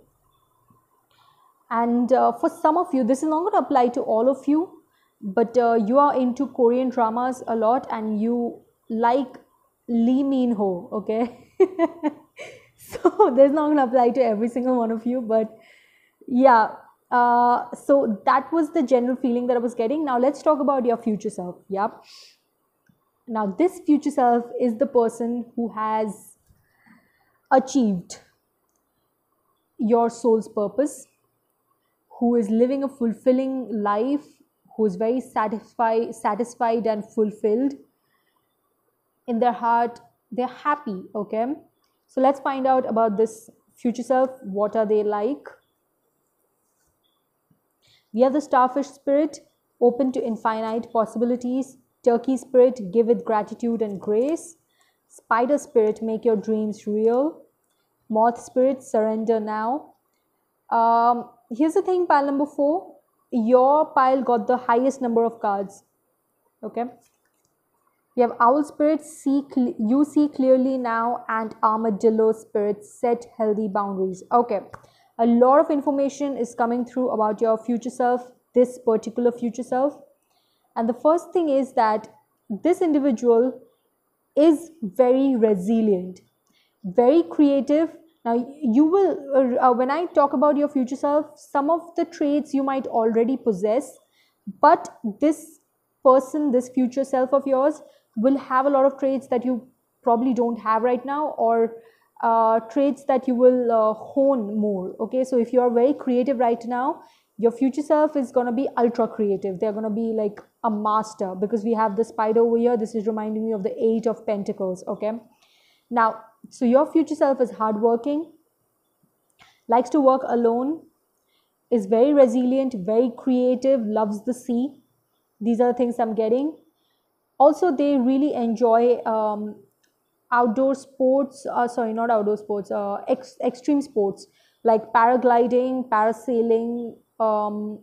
and uh, for some of you, this is not going to apply to all of you, but uh, you are into Korean dramas a lot and you like Lee Min Ho, okay? so this is not going to apply to every single one of you, but yeah. Uh, so that was the general feeling that I was getting. Now let's talk about your future self. Yep. Now this future self is the person who has achieved your soul's purpose who is living a fulfilling life, who is very satisfied, satisfied and fulfilled in their heart. They're happy. Okay. So let's find out about this future self. What are they like? We have the starfish spirit, open to infinite possibilities. Turkey spirit, give with gratitude and grace. Spider spirit, make your dreams real. Moth spirit, surrender now. Um, here's the thing pile number 4 your pile got the highest number of cards okay you have owl spirit see you see clearly now and armadillo spirit set healthy boundaries okay a lot of information is coming through about your future self this particular future self and the first thing is that this individual is very resilient very creative now, you will, uh, uh, when I talk about your future self, some of the traits you might already possess, but this person, this future self of yours, will have a lot of traits that you probably don't have right now or uh, traits that you will uh, hone more. Okay, so if you are very creative right now, your future self is going to be ultra creative. They're going to be like a master because we have the spider over here. This is reminding me of the eight of pentacles. Okay, now so your future self is hardworking, likes to work alone, is very resilient, very creative, loves the sea. These are the things I'm getting. Also, they really enjoy um, outdoor sports, uh, sorry, not outdoor sports, uh, ex extreme sports like paragliding, parasailing, um,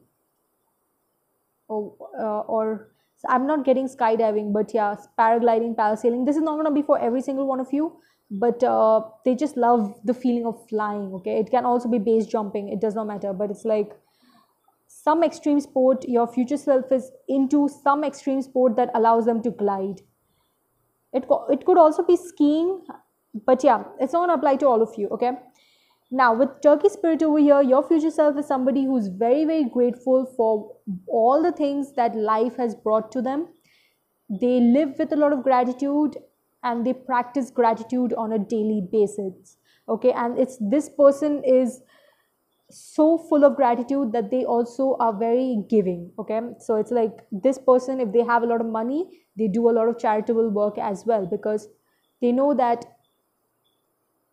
or, uh, or I'm not getting skydiving, but yeah, paragliding, parasailing. This is not going to be for every single one of you but uh, they just love the feeling of flying okay it can also be base jumping it does not matter but it's like some extreme sport your future self is into some extreme sport that allows them to glide it, co- it could also be skiing but yeah it's not going to apply to all of you okay now with turkey spirit over here your future self is somebody who's very very grateful for all the things that life has brought to them they live with a lot of gratitude and they practice gratitude on a daily basis okay and it's this person is so full of gratitude that they also are very giving okay so it's like this person if they have a lot of money they do a lot of charitable work as well because they know that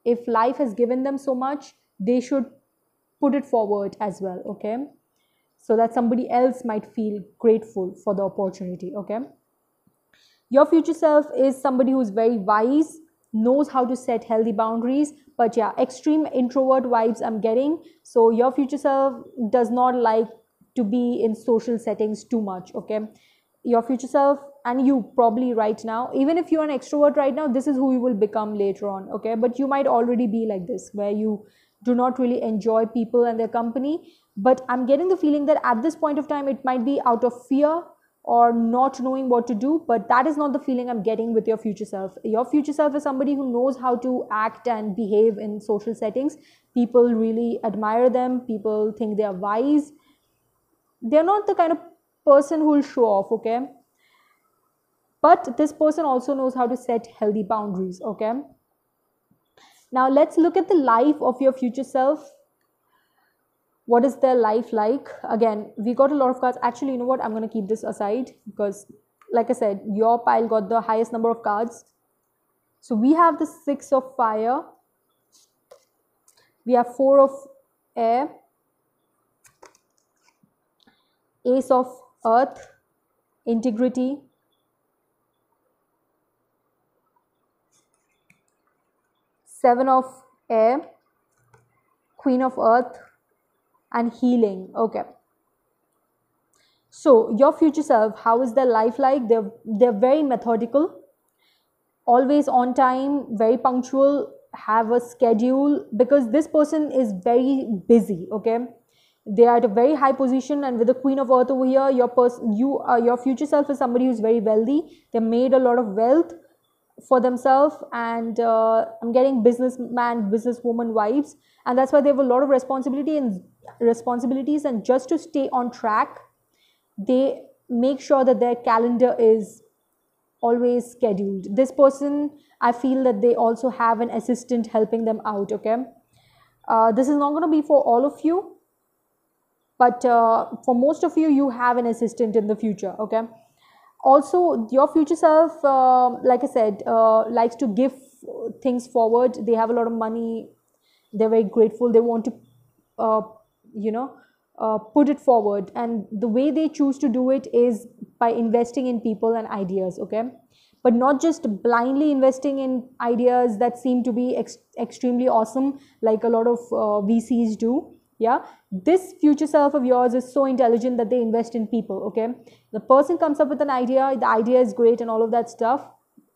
if life has given them so much they should put it forward as well okay so that somebody else might feel grateful for the opportunity okay your future self is somebody who's very wise, knows how to set healthy boundaries, but yeah, extreme introvert vibes I'm getting. So your future self does not like to be in social settings too much, okay? Your future self and you probably right now, even if you're an extrovert right now, this is who you will become later on, okay? But you might already be like this, where you do not really enjoy people and their company. But I'm getting the feeling that at this point of time, it might be out of fear or not knowing what to do, but that is not the feeling I'm getting with your future self. Your future self is somebody who knows how to act and behave in social settings. People really admire them, people think they are wise. They're not the kind of person who will show off, okay? But this person also knows how to set healthy boundaries, okay? Now let's look at the life of your future self what is their life like again we got a lot of cards actually you know what i'm going to keep this aside because like i said your pile got the highest number of cards so we have the six of fire we have four of air ace of earth integrity seven of air queen of earth and healing. Okay. So your future self, how is their life like? They're they're very methodical, always on time, very punctual, have a schedule because this person is very busy. Okay. They are at a very high position, and with the Queen of Earth over here, your person, you, uh, your future self is somebody who's very wealthy. They made a lot of wealth for themselves and uh, i'm getting businessman businesswoman vibes and that's why they have a lot of responsibility and responsibilities and just to stay on track they make sure that their calendar is always scheduled this person i feel that they also have an assistant helping them out okay uh, this is not going to be for all of you but uh, for most of you you have an assistant in the future okay also your future self uh, like i said uh, likes to give things forward they have a lot of money they're very grateful they want to uh, you know uh, put it forward and the way they choose to do it is by investing in people and ideas okay but not just blindly investing in ideas that seem to be ex- extremely awesome like a lot of uh, vcs do yeah this future self of yours is so intelligent that they invest in people okay the person comes up with an idea the idea is great and all of that stuff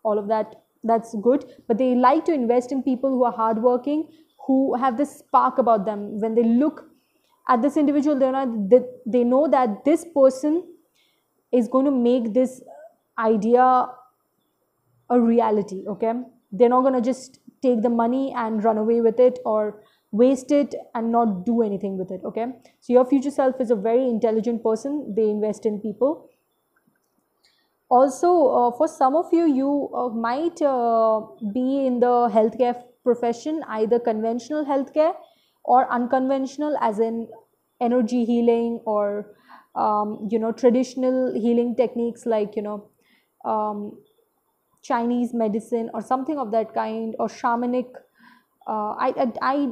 all of that that's good but they like to invest in people who are hardworking who have this spark about them when they look at this individual they know they know that this person is going to make this idea a reality okay they're not going to just take the money and run away with it or waste it and not do anything with it okay so your future self is a very intelligent person they invest in people also uh, for some of you you uh, might uh, be in the healthcare profession either conventional healthcare or unconventional as in energy healing or um, you know traditional healing techniques like you know um, chinese medicine or something of that kind or shamanic uh, I, I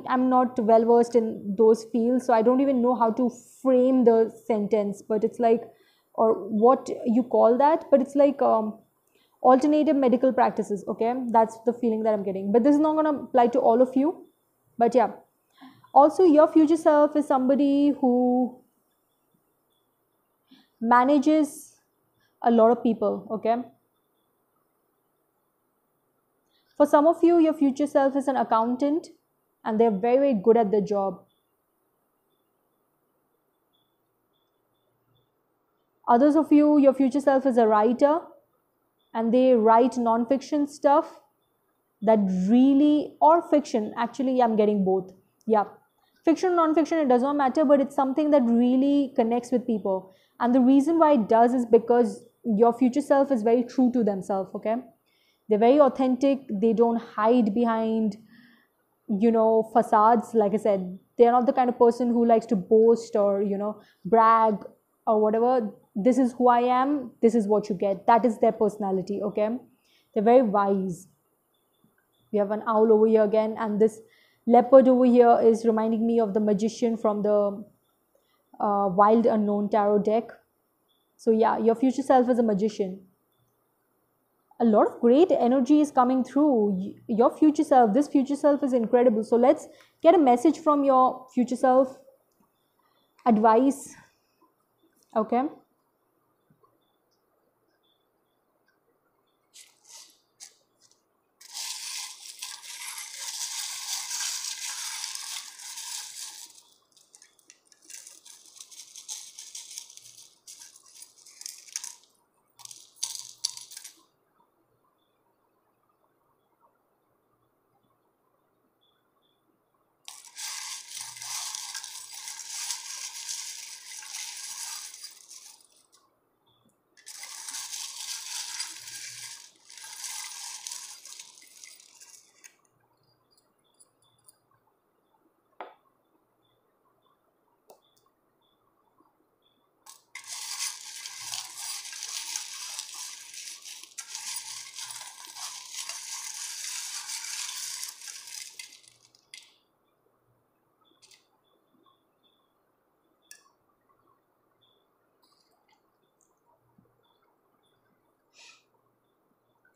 i am not well versed in those fields so i don't even know how to frame the sentence but it's like or what you call that but it's like um, alternative medical practices okay that's the feeling that i'm getting but this is not going to apply to all of you but yeah also your future self is somebody who manages a lot of people okay for some of you your future self is an accountant and they're very very good at their job others of you your future self is a writer and they write non-fiction stuff that really or fiction actually i'm getting both yeah Fiction, non-fiction, it does not matter, but it's something that really connects with people. And the reason why it does is because your future self is very true to themselves, okay? They're very authentic. They don't hide behind, you know, facades. Like I said, they're not the kind of person who likes to boast or, you know, brag or whatever. This is who I am. This is what you get. That is their personality, okay? They're very wise. We have an owl over here again, and this Leopard over here is reminding me of the magician from the uh, Wild Unknown Tarot deck. So yeah, your future self is a magician. A lot of great energy is coming through. Your future self, this future self is incredible. So let's get a message from your future self. Advice. Okay.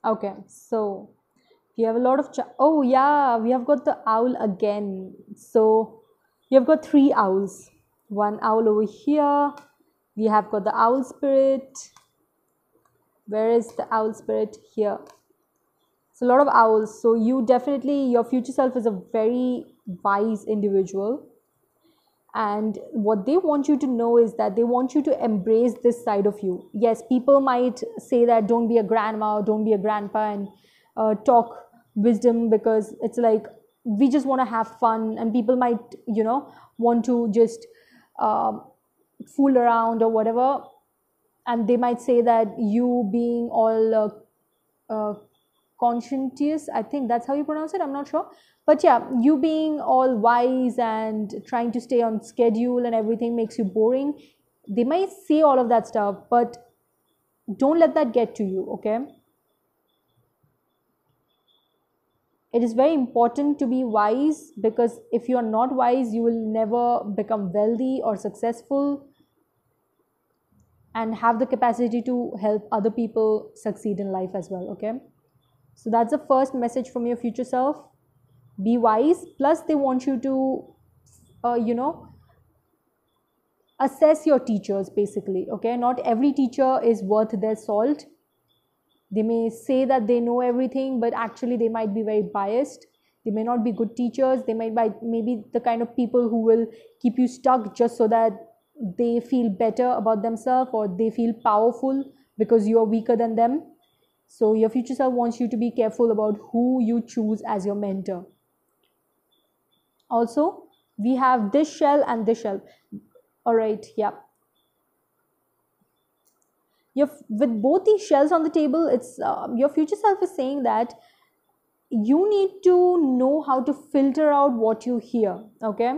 Okay, so we have a lot of. Ch- oh, yeah, we have got the owl again. So we have got three owls. One owl over here. We have got the owl spirit. Where is the owl spirit? Here. It's a lot of owls. So you definitely, your future self is a very wise individual and what they want you to know is that they want you to embrace this side of you yes people might say that don't be a grandma don't be a grandpa and uh, talk wisdom because it's like we just want to have fun and people might you know want to just um, fool around or whatever and they might say that you being all uh, uh, conscientious i think that's how you pronounce it i'm not sure but yeah you being all wise and trying to stay on schedule and everything makes you boring they might say all of that stuff but don't let that get to you okay it is very important to be wise because if you are not wise you will never become wealthy or successful and have the capacity to help other people succeed in life as well okay so that's the first message from your future self be wise plus they want you to uh, you know assess your teachers basically okay not every teacher is worth their salt they may say that they know everything but actually they might be very biased they may not be good teachers they might be maybe the kind of people who will keep you stuck just so that they feel better about themselves or they feel powerful because you are weaker than them so your future self wants you to be careful about who you choose as your mentor also we have this shell and this shell all right yeah your, with both these shells on the table it's uh, your future self is saying that you need to know how to filter out what you hear okay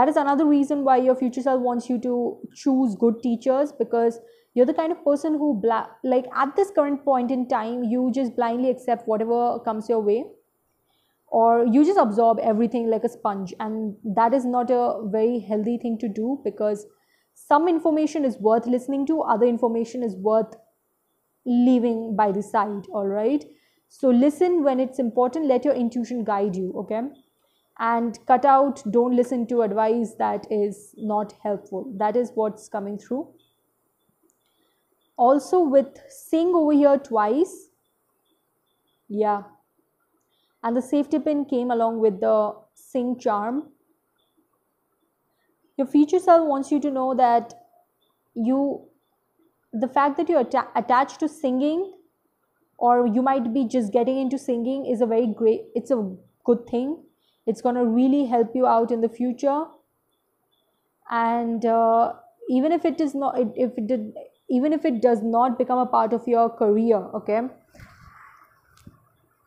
that is another reason why your future self wants you to choose good teachers because you're the kind of person who like at this current point in time you just blindly accept whatever comes your way or you just absorb everything like a sponge and that is not a very healthy thing to do because some information is worth listening to other information is worth leaving by the side all right so listen when it's important let your intuition guide you okay and cut out don't listen to advice that is not helpful that is what's coming through also with sing over here twice yeah and the safety pin came along with the sync charm. Your future self wants you to know that you, the fact that you're atta attached to singing or you might be just getting into singing is a very great, it's a good thing. It's going to really help you out in the future. And uh, even if it is not, if it did, even if it does not become a part of your career, okay,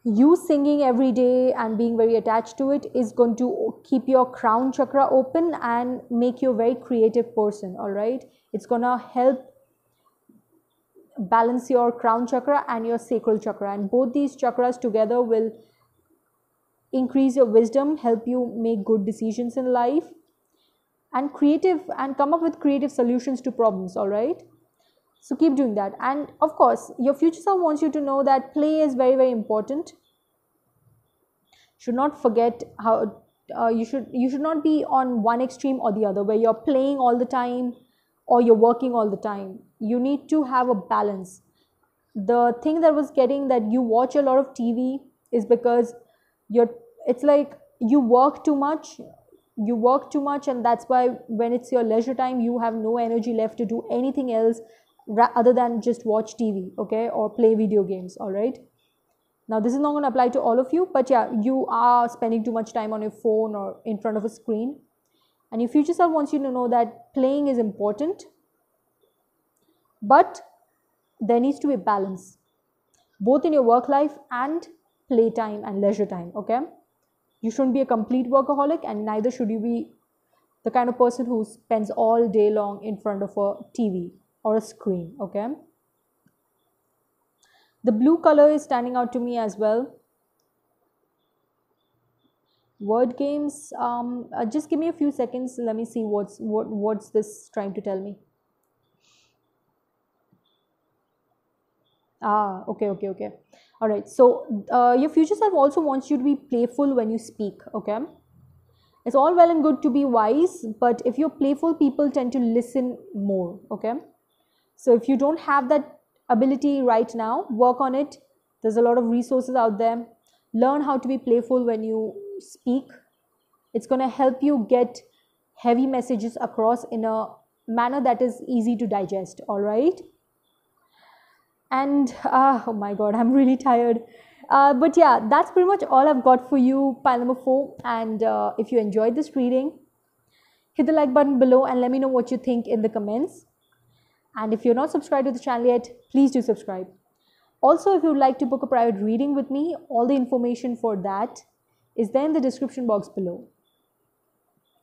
you singing every day and being very attached to it is going to keep your crown chakra open and make you a very creative person all right it's going to help balance your crown chakra and your sacral chakra and both these chakras together will increase your wisdom help you make good decisions in life and creative and come up with creative solutions to problems all right so keep doing that. And of course, your future self wants you to know that play is very, very important. Should not forget how uh, you should you should not be on one extreme or the other where you're playing all the time or you're working all the time. You need to have a balance. The thing that was getting that you watch a lot of TV is because you're it's like you work too much you work too much and that's why when it's your leisure time you have no energy left to do anything else other than just watch TV, okay, or play video games, all right? Now, this is not going to apply to all of you, but yeah, you are spending too much time on your phone or in front of a screen. And your future self wants you to know that playing is important, but there needs to be a balance, both in your work life and playtime and leisure time, okay? You shouldn't be a complete workaholic, and neither should you be the kind of person who spends all day long in front of a TV, or a screen okay the blue color is standing out to me as well word games um, uh, just give me a few seconds let me see what's what what's this trying to tell me ah okay okay okay all right so uh, your future self also wants you to be playful when you speak okay it's all well and good to be wise but if you're playful people tend to listen more okay so if you don't have that ability right now, work on it. There's a lot of resources out there. Learn how to be playful when you speak. It's going to help you get heavy messages across in a manner that is easy to digest. All right. And uh, oh my God, I'm really tired. Uh, but yeah, that's pretty much all I've got for you, pile number four. And uh, if you enjoyed this reading, hit the like button below and let me know what you think in the comments. And if you're not subscribed to the channel yet, please do subscribe. Also, if you'd like to book a private reading with me, all the information for that is there in the description box below.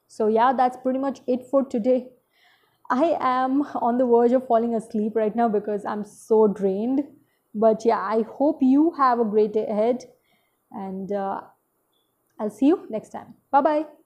So, yeah, that's pretty much it for today. I am on the verge of falling asleep right now because I'm so drained. But yeah, I hope you have a great day ahead and uh, I'll see you next time. Bye bye.